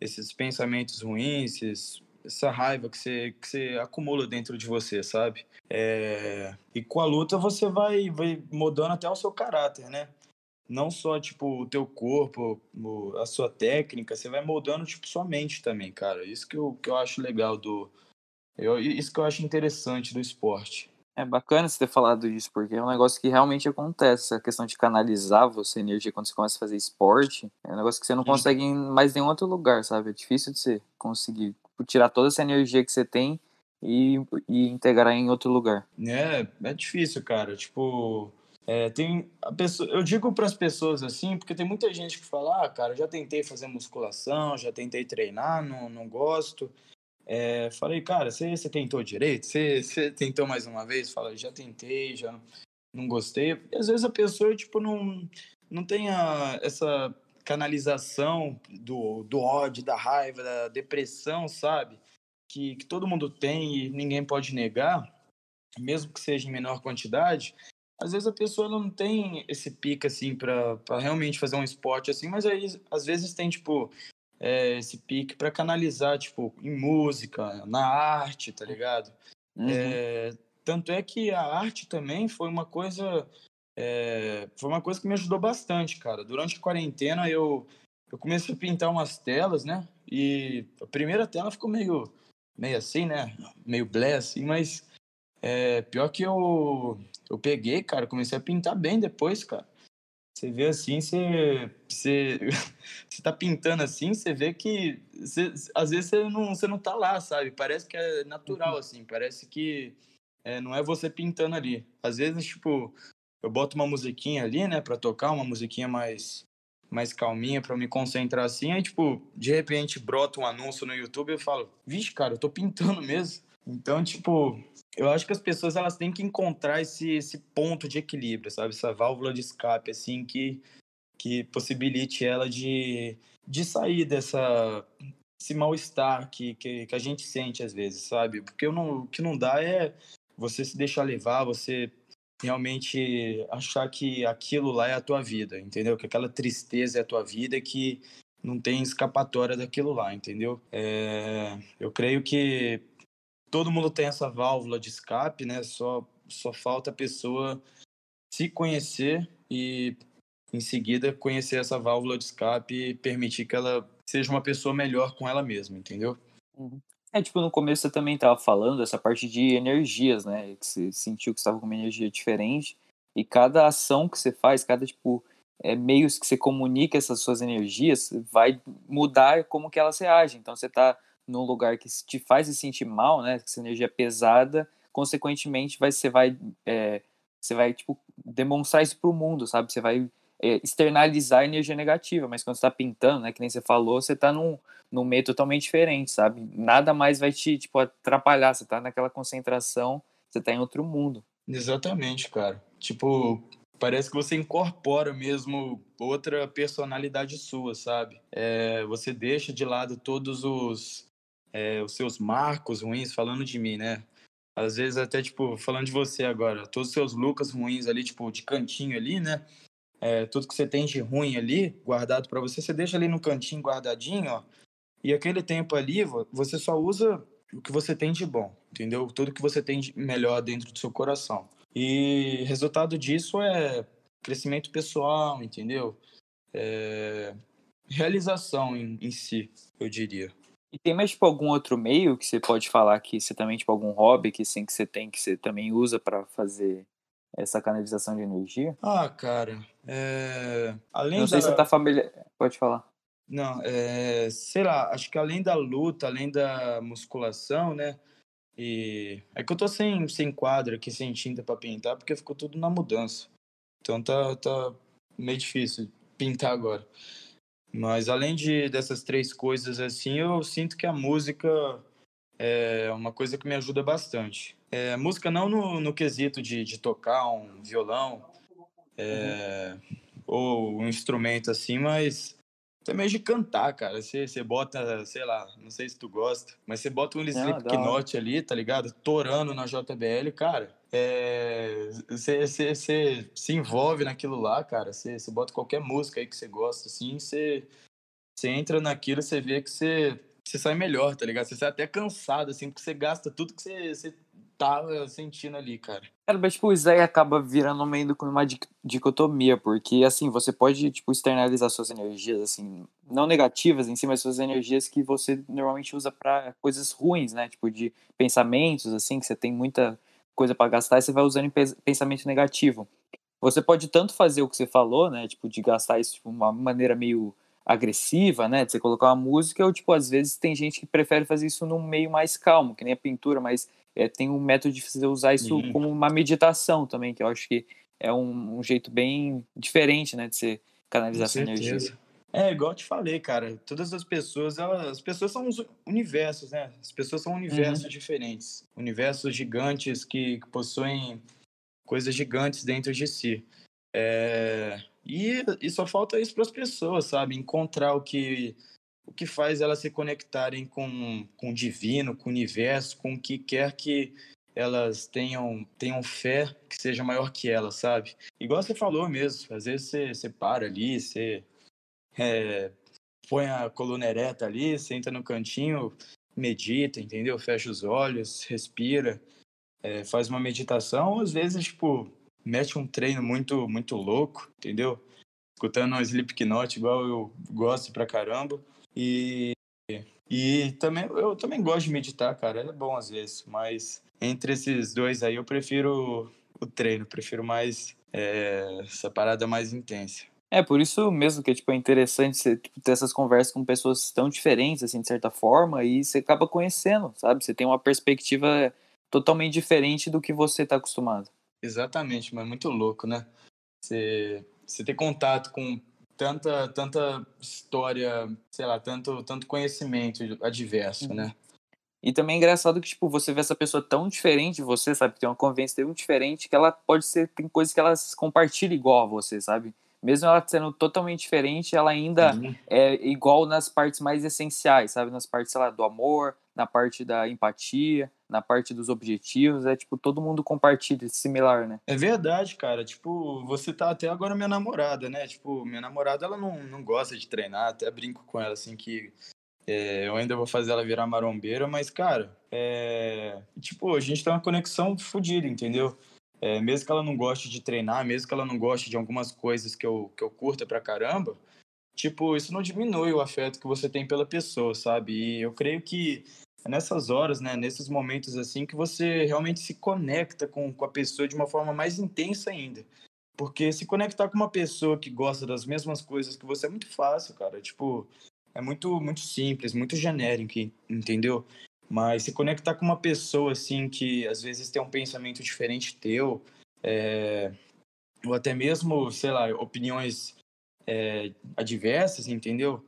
esses pensamentos ruins, esses, essa raiva que você, que você acumula dentro de você, sabe? É... E com a luta você vai, vai mudando até o seu caráter, né? Não só, tipo, o teu corpo, a sua técnica, você vai moldando, tipo, sua mente também, cara. Isso que eu, que eu acho legal do... Eu, isso que eu acho interessante do esporte. É bacana você ter falado isso, porque é um negócio que realmente acontece. A questão de canalizar você energia quando você começa a fazer esporte é um negócio que você não uhum. consegue em mais nenhum outro lugar, sabe? É difícil de você conseguir tipo, tirar toda essa energia que você tem e, e integrar em outro lugar. É, é difícil, cara. Tipo, é, tem a pessoa, eu digo para as pessoas assim, porque tem muita gente que fala, ah, cara, já tentei fazer musculação, já tentei treinar, não, não gosto. É, falei, cara, você tentou direito? Você tentou mais uma vez? Fala, já tentei, já não gostei. E às vezes a pessoa, tipo, não, não tem a, essa canalização do, do ódio, da raiva, da depressão, sabe? Que, que todo mundo tem e ninguém pode negar, mesmo que seja em menor quantidade. Às vezes a pessoa não tem esse pico assim, para realmente fazer um esporte, assim, mas aí, às vezes tem, tipo, é, esse pique para canalizar, tipo, em música, na arte, tá ligado? É, uhum. É, tanto é que a arte também foi uma coisa é, foi uma coisa que me ajudou bastante, cara. Durante a quarentena eu, eu comecei a pintar umas telas, né? E a primeira tela ficou meio, meio assim, né? Meio blé, assim, mas é, pior que eu, eu peguei, cara, comecei a pintar bem depois, cara. Você vê assim, você, você, [LAUGHS] você tá pintando assim, você vê que você, às vezes você não, você não tá lá, sabe? Parece que é natural, uhum. assim, parece que é, não é você pintando ali. Às vezes, tipo, eu boto uma musiquinha ali, né, pra tocar, uma musiquinha mais, mais calminha para me concentrar assim, aí, tipo, de repente brota um anúncio no YouTube e eu falo, vixe, cara, eu tô pintando mesmo. Então, tipo, eu acho que as pessoas elas têm que encontrar esse, esse ponto de equilíbrio, sabe? Essa válvula de escape, assim, que, que possibilite ela de, de sair dessa esse mal-estar que, que, que a gente sente às vezes, sabe? Porque eu não, o que não dá é você se deixar levar, você realmente achar que aquilo lá é a tua vida, entendeu? Que aquela tristeza é a tua vida, que não tem escapatória daquilo lá, entendeu? É, eu creio que todo mundo tem essa válvula de escape, né? Só, só falta a pessoa se conhecer e, em seguida, conhecer essa válvula de escape e permitir que ela seja uma pessoa melhor com ela mesma, entendeu? Uhum. É, tipo, no começo você também estava falando essa parte de energias, né? Que você sentiu que estava com uma energia diferente. E cada ação que você faz, cada, tipo, é, meios que você comunica essas suas energias, vai mudar como que elas reagem. Então, você está num lugar que te faz se sentir mal, né? Essa energia é pesada, consequentemente, vai, você vai, é, você vai tipo, demonstrar isso pro mundo, sabe? Você vai é, externalizar a energia negativa, mas quando você está pintando, né? Que nem você falou, você tá num, num meio totalmente diferente, sabe? Nada mais vai te, tipo, atrapalhar, você tá naquela concentração, você tá em outro mundo. Exatamente, cara. Tipo, Parece que você incorpora mesmo outra personalidade sua, sabe? É, você deixa de lado todos os é, os seus marcos ruins falando de mim, né? Às vezes até, tipo, falando de você agora, todos os seus Lucas ruins ali, tipo, de cantinho ali, né? É, tudo que você tem de ruim ali, guardado para você, você deixa ali no cantinho guardadinho, ó. E aquele tempo ali, você só usa o que você tem de bom, entendeu? Tudo que você tem de melhor dentro do seu coração. E resultado disso é crescimento pessoal, entendeu? É... realização em, em si, eu diria. E tem mais, tipo, algum outro meio que você pode falar que você também, tipo, algum hobby que, sim que você tem, que você também usa para fazer essa canalização de energia? Ah, cara, é... além Não sei da... se você tá familiar... Pode falar. Não, é... sei lá, acho que além da luta, além da musculação, né, e é que eu tô sem, sem quadro aqui, sem tinta para pintar, porque ficou tudo na mudança. Então tá, tá meio difícil pintar agora. Mas além de dessas três coisas assim, eu sinto que a música é uma coisa que me ajuda bastante. É, música não no, no quesito de, de, tocar um violão é, uhum. ou um instrumento assim, mas também de cantar, cara. Você, você bota, sei lá, não sei se tu gosta, mas você bota um Slipknot ali, tá ligado? Torando na JBL, cara. Você é, se envolve naquilo lá, cara. Você bota qualquer música aí que você gosta, assim, você entra naquilo e você vê que você sai melhor, tá ligado? Você sai até cansado, assim, porque você gasta tudo que você tava tá, eh, sentindo ali, cara. Cara, mas, tipo, isso aí acaba virando meio com uma dicotomia, porque, assim, você pode, tipo, externalizar suas energias, assim, não negativas em si, mas suas energias que você normalmente usa para coisas ruins, né? Tipo, de pensamentos, assim, que você tem muita coisa para gastar e você vai usando em pensamento negativo. Você pode tanto fazer o que você falou, né? Tipo, de gastar isso de tipo, uma maneira meio agressiva, né? De você colocar uma música, ou, tipo, às vezes tem gente que prefere fazer isso num meio mais calmo, que nem a pintura, mas é, tem um método de você usar isso uhum. como uma meditação também, que eu acho que é um, um jeito bem diferente, né? De você canalizar Com essa certeza. energia. É, igual eu te falei, cara, todas as pessoas, elas, as pessoas são universos, né? As pessoas são universos uhum. diferentes, universos gigantes que, que, possuem coisas gigantes dentro de si. É, e, e só falta isso para as pessoas, sabe? Encontrar o que, o que faz elas se conectarem com, com o divino, com o universo, com o que quer que elas tenham, tenham fé que seja maior que elas, sabe? Igual você falou mesmo, às vezes você, você para ali, você é, põe a coluna ereta ali, senta no cantinho, medita, entendeu? Fecha os olhos, respira, é, faz uma meditação, às vezes, tipo, mete um treino muito, muito louco, entendeu? Escutando um Slipknot igual eu gosto pra caramba. E, e também eu também gosto de meditar, cara. É bom às vezes, mas entre esses dois aí eu prefiro o treino, prefiro mais é, essa parada mais intensa. É, por isso mesmo que tipo, é interessante você tipo, ter essas conversas com pessoas tão diferentes, assim, de certa forma, e você acaba conhecendo, sabe? Você tem uma perspectiva totalmente diferente do que você está acostumado. Exatamente, mas é muito louco, né? Você, você ter contato com tanta, tanta história, sei lá, tanto, tanto conhecimento adverso, uhum. né? E também é engraçado que, tipo, você vê essa pessoa tão diferente de você, sabe? tem uma convivência tão diferente que ela pode ser, tem coisas que elas compartilham igual a você, sabe? mesmo ela sendo totalmente diferente, ela ainda uhum. é igual nas partes mais essenciais, sabe? Nas partes, sei lá, do amor, na parte da empatia, na parte dos objetivos, é tipo, todo mundo compartilha, similar, né? É verdade, cara. Tipo, você tá até agora minha namorada, né? Tipo, minha namorada, ela não, não gosta de treinar, até brinco com ela, assim, que é, eu ainda vou fazer ela virar marombeira, mas, cara, é... Tipo, a gente tem tá uma conexão fodida, entendeu? é, mesmo que ela não goste de treinar, mesmo que ela não goste de algumas coisas que eu, que eu curta pra caramba, tipo, isso não diminui o afeto que você tem pela pessoa, sabe? E eu creio que é nessas horas, né, nesses momentos assim, que você realmente se conecta com, com a pessoa de uma forma mais intensa ainda. Porque se conectar com uma pessoa que gosta das mesmas coisas que você é muito fácil, cara. Tipo, é muito, muito simples, muito genérico, entendeu? Mas se conectar com uma pessoa, assim, que às vezes tem um pensamento diferente teu, é, ou até mesmo, sei lá, opiniões é, adversas, entendeu?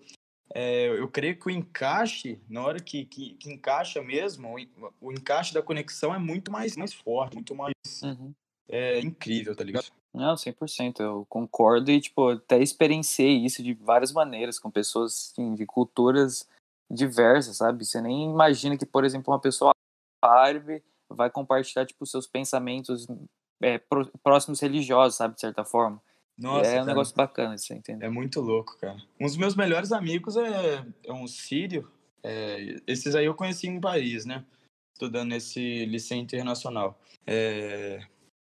É, eu creio que o encaixe, na hora que, que, que encaixa mesmo, o, o, encaixe da conexão é muito mais, mais forte, muito mais uhum. é, incrível, tá ligado? Não, 100%, eu concordo e, tipo, até experienciei isso de várias maneiras, com pessoas assim, de culturas diversa, sabe? Você nem imagina que, por exemplo, uma pessoa árabe vai compartilhar, tipo, seus pensamentos é, próximos religiosos, sabe? De certa forma. Nossa, é um cara. negócio bacana, você entende? É muito louco, cara. Um dos meus melhores amigos é, é um sírio. É, esses aí eu conheci em Paris, né? Estudando esse liceu internacional. É,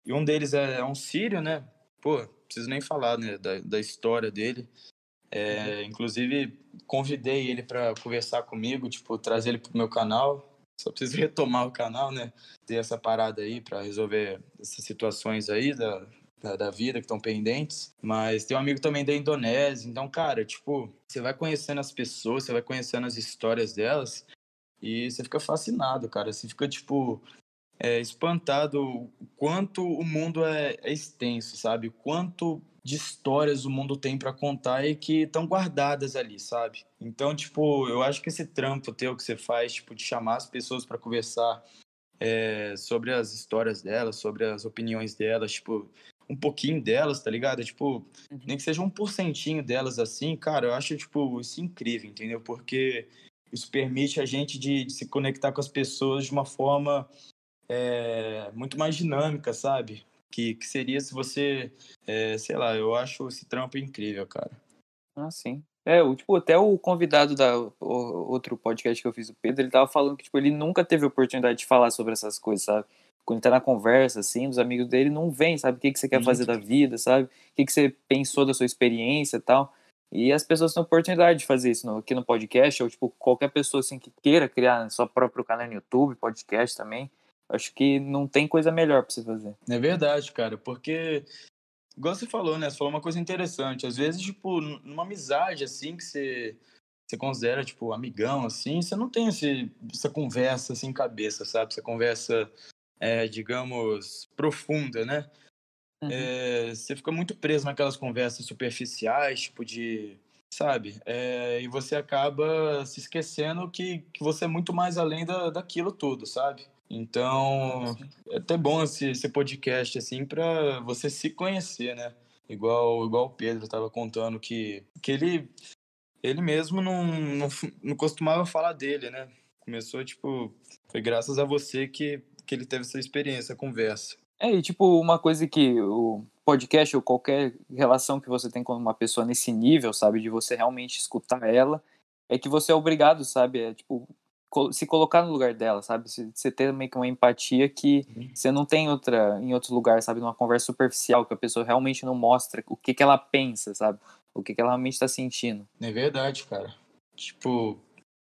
e um deles é, é, um sírio, né? Pô, preciso nem falar, né? Da, da história dele. É, inclusive, convidei ele para conversar comigo, tipo, trazer ele pro meu canal. Só preciso [LAUGHS] retomar o canal, né? Ter essa parada aí para resolver essas situações aí da, da, da vida que estão pendentes. Mas tem um amigo também da Indonésia. Então, cara, tipo, você vai conhecendo as pessoas, você vai conhecendo as histórias delas e você fica fascinado, cara. Você fica, tipo, é, espantado o quanto o mundo é, é extenso, sabe? quanto de histórias o mundo tem para contar e que estão guardadas ali, sabe? Então, tipo, eu acho que esse trampo teu que você faz, tipo, de chamar as pessoas para conversar é, sobre as histórias delas, sobre as opiniões delas, tipo, um pouquinho delas, tá ligado? Tipo, uhum. nem que seja um porcentinho delas assim, cara, eu acho, tipo, isso incrível, entendeu? Porque isso permite a gente de, de se conectar com as pessoas de uma forma é, muito mais dinâmica, sabe? Que, que seria se você, é, sei lá, eu acho esse trampo incrível, cara. Ah, sim. É, o, tipo, até o convidado da o, outro podcast que eu fiz, o Pedro, ele tava falando que tipo, ele nunca teve oportunidade de falar sobre essas coisas, sabe? Quando ele tá na conversa, assim, os amigos dele não vêm, sabe? O que, que você quer uhum. fazer da vida, sabe? O que, que você pensou da sua experiência e tal. E as pessoas têm oportunidade de fazer isso no, aqui no podcast, ou tipo, qualquer pessoa assim que queira criar seu próprio canal no YouTube, podcast também acho que não tem coisa melhor para você fazer. É verdade, cara, porque igual você falou, né? Você falou uma coisa interessante. Às vezes, tipo, numa amizade assim que você você considera tipo amigão assim, você não tem esse, essa conversa assim cabeça, sabe? Essa conversa é, digamos profunda, né? Uhum. É, você fica muito preso naquelas conversas superficiais, tipo de sabe? É, e você acaba se esquecendo que, que você é muito mais além da, daquilo tudo, sabe? Então, assim? é até bom esse, esse podcast, assim, para você se conhecer, né? Igual, igual o Pedro estava contando que, que ele, ele mesmo não, não, não costumava falar dele, né? Começou, tipo, foi graças a você que, que ele teve essa experiência, a conversa. É, e tipo, uma coisa que o podcast ou qualquer relação que você tem com uma pessoa nesse nível, sabe, de você realmente escutar ela, é que você é obrigado, sabe? É tipo, se colocar no lugar dela, sabe? Você ter meio que uma empatia que uhum. você não tem outra em outros lugares, sabe? Numa conversa superficial que a pessoa realmente não mostra o que, que ela pensa, sabe? O que, que ela realmente está sentindo. É verdade, cara. Tipo,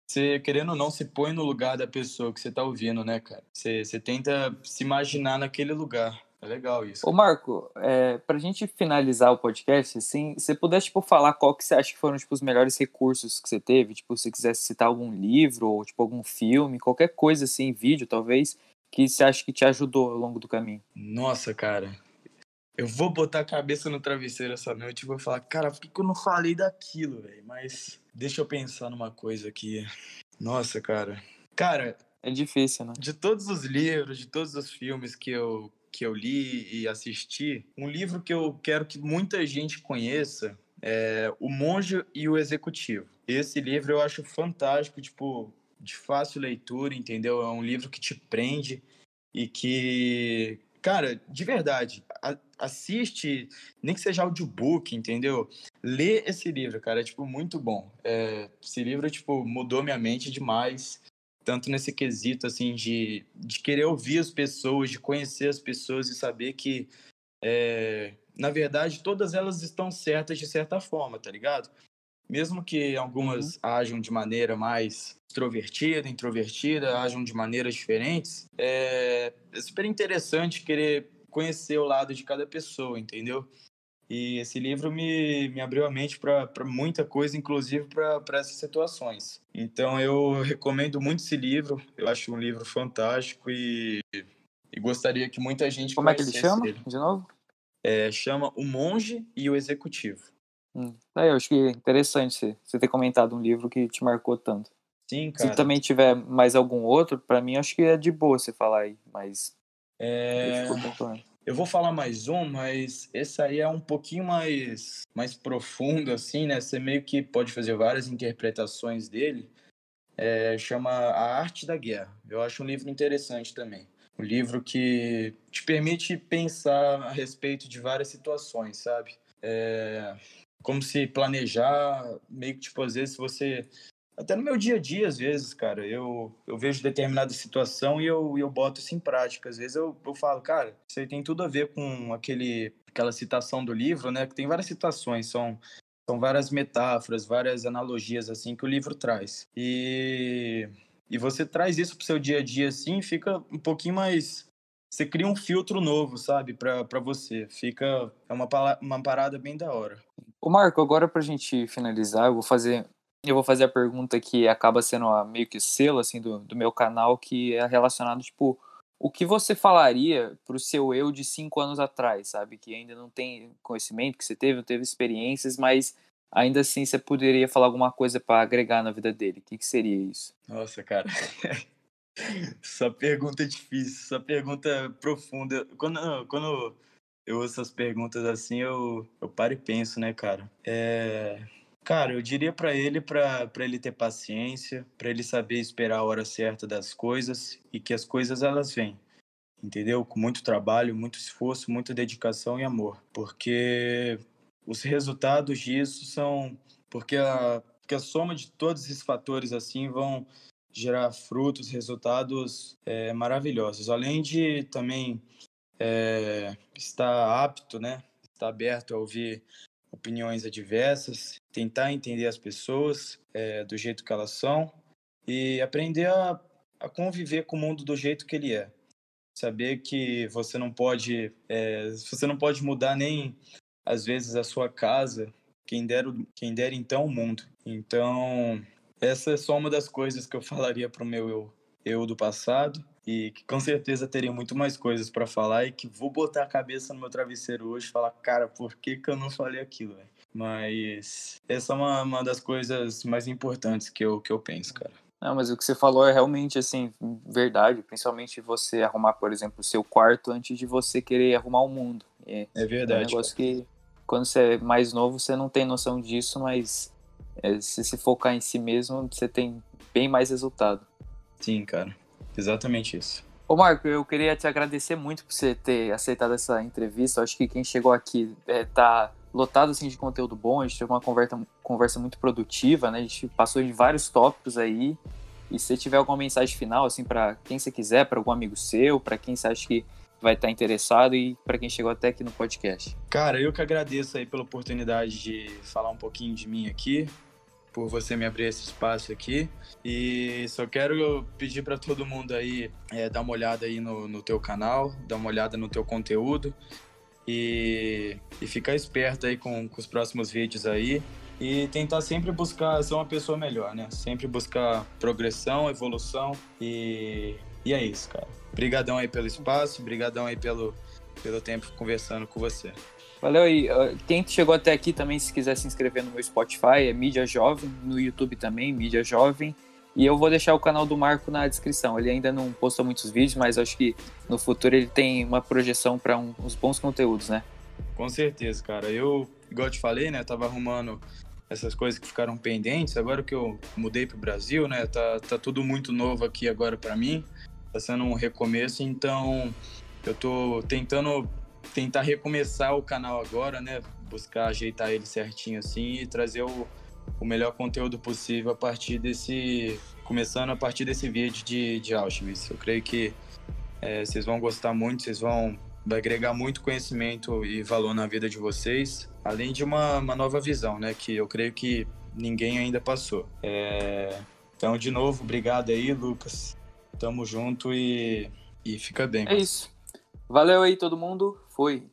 você querendo ou não se põe no lugar da pessoa que você tá ouvindo, né, cara? você tenta se imaginar naquele lugar. É legal isso. Ô, Marco, é, para a gente finalizar o podcast, assim, se você pudesse, tipo, falar qual que você acha que foram, tipo, os melhores recursos que você teve, tipo, se quisesse citar algum livro ou, tipo, algum filme, qualquer coisa, assim, vídeo, talvez, que você acha que te ajudou ao longo do caminho. Nossa, cara. Eu vou botar a cabeça no travesseiro essa noite e vou falar, cara, por que, que eu não falei daquilo, velho? Mas deixa eu pensar numa coisa aqui. Nossa, cara. Cara, é difícil, né? De todos os livros, de todos os filmes que eu, que eu li e assisti, um livro que eu quero que muita gente conheça é O Monge e o Executivo. Esse livro eu acho fantástico, tipo, de fácil leitura, entendeu? É um livro que te prende e que, cara, de verdade, assiste, nem que seja audiobook, entendeu? Lê esse livro, cara, é, tipo, muito bom. É, esse livro, tipo, mudou minha mente demais tanto nesse quesito assim de, de querer ouvir as pessoas, de conhecer as pessoas e saber que é, na verdade todas elas estão certas de certa forma, tá ligado? Mesmo que algumas uhum. ajam de maneira mais extrovertida, introvertida, ajam de maneiras diferentes, é, é super interessante querer conhecer o lado de cada pessoa, entendeu? E esse livro me, me abriu a mente para muita coisa, inclusive para essas situações. Então eu recomendo muito esse livro, eu acho um livro fantástico e, e gostaria que muita gente Como é que ele chama? Ele. De novo? É, chama O Monge e o Executivo. Hum. É, eu acho que é interessante você ter comentado um livro que te marcou tanto. Sim, cara. Se também tiver mais algum outro, para mim acho que é de boa você falar aí, mas. É... Eu eu vou falar mais um, mas esse aí é um pouquinho mais, mais profundo, assim, né? Você meio que pode fazer várias interpretações dele. É, chama A Arte da Guerra. Eu acho um livro interessante também. Um livro que te permite pensar a respeito de várias situações, sabe? É, como se planejar, meio que, tipo, às vezes você até no meu dia a dia, às vezes, cara, eu, eu vejo determinada situação e eu, eu boto isso em prática. Às vezes eu, eu falo, cara, isso aí tem tudo a ver com aquele, aquela citação do livro, né? Que tem várias situações, são, são várias metáforas, várias analogias, assim, que o livro traz. E, e você traz isso pro seu dia a dia, assim, fica um pouquinho mais. Você cria um filtro novo, sabe, para você. Fica. É uma, uma parada bem da hora. Ô, Marco, agora pra gente finalizar, eu vou fazer eu vou fazer a pergunta que acaba sendo a, meio que selo assim do, do meu canal que é relacionado tipo o que você falaria para o seu eu de cinco anos atrás, sabe? Que ainda não tem conhecimento que você teve, não teve experiências, mas ainda assim você poderia falar alguma coisa para agregar na vida dele. O que, que seria isso? Nossa, cara. [LAUGHS] essa pergunta é difícil, essa pergunta é profunda. Quando, quando eu ouço essas perguntas assim, eu, eu paro e penso, né, cara? É. Cara, eu diria para ele para ele ter paciência, para ele saber esperar a hora certa das coisas e que as coisas elas vêm. Entendeu? Com muito trabalho, muito esforço, muita dedicação e amor, porque os resultados disso são porque a porque a soma de todos esses fatores assim vão gerar frutos, resultados é, maravilhosos. Além de também é, estar apto, né? Estar aberto a ouvir opiniões adversas, tentar entender as pessoas é, do jeito que elas são e aprender a, a, conviver com o mundo do jeito que ele é. Saber que você não pode, é, você não pode mudar nem às vezes a sua casa, quem dera, quem der então o mundo. Então essa é só uma das coisas que eu falaria para o meu eu, eu do passado e que com certeza teria muito mais coisas para falar e que vou botar a cabeça no meu travesseiro hoje e falar, cara, por que, que eu não falei aquilo, Mas essa é uma, uma das coisas mais importantes que eu, que eu penso, cara. Não, mas o que você falou é realmente, assim, verdade. Principalmente você arrumar, por exemplo, o seu quarto antes de você querer arrumar o mundo. É, é verdade. É um negócio cara. que, quando você é mais novo, você não tem noção disso, mas é, se se focar em si mesmo, você tem bem mais resultado. Sim, cara. Exatamente isso. Ô Marco, eu queria te agradecer muito por você ter aceitado essa entrevista. Eu acho que quem chegou aqui está é, lotado assim, de conteúdo bom, a gente teve uma conversa, conversa muito produtiva, né? A gente passou de vários tópicos aí. E se tiver alguma mensagem final, assim, para quem você quiser, para algum amigo seu, para quem você acha que vai estar tá interessado e para quem chegou até aqui no podcast. Cara, eu que agradeço aí pela oportunidade de falar um pouquinho de mim aqui por você me abrir esse espaço aqui. E só quero pedir para todo mundo aí é, dar uma olhada aí no, no teu canal, dar uma olhada no teu conteúdo e, e ficar esperto aí com, com os próximos vídeos aí e tentar sempre buscar ser uma pessoa melhor, né? Sempre buscar progressão, evolução e, e é isso, cara. Obrigadão aí pelo espaço, obrigadão aí pelo, pelo tempo conversando com você. Valeu aí. Ah, quem chegou até aqui também, se quiser se inscrever no meu Spotify, é Mídia Jovem, no YouTube também, Mídia Jovem. E eu vou deixar o canal do Marco na descrição. Ele ainda não postou muitos vídeos, mas acho que no futuro ele tem uma projeção para um, uns bons conteúdos, né? Com certeza, cara. Eu, igual eu te falei, né, tava arrumando essas coisas que ficaram pendentes. Agora que eu mudei pro Brasil, né, tá, tá tudo muito novo aqui agora para mim. Tá sendo um recomeço, então eu tô tentando tentar recomeçar o canal agora, né? Buscar ajeitar ele certinho assim e trazer o, o melhor conteúdo possível a partir desse. começando a partir desse vídeo de, de Auschwitz. Eu creio que é, vocês vão gostar muito, vocês vão. Vai agregar muito conhecimento e valor na vida de vocês, além de uma, uma nova visão, né? Que eu creio que ninguém ainda passou. É... Então, de novo, obrigado aí, Lucas. Tamo junto e, e fica bem. É mano. isso. Valeu aí, todo mundo foi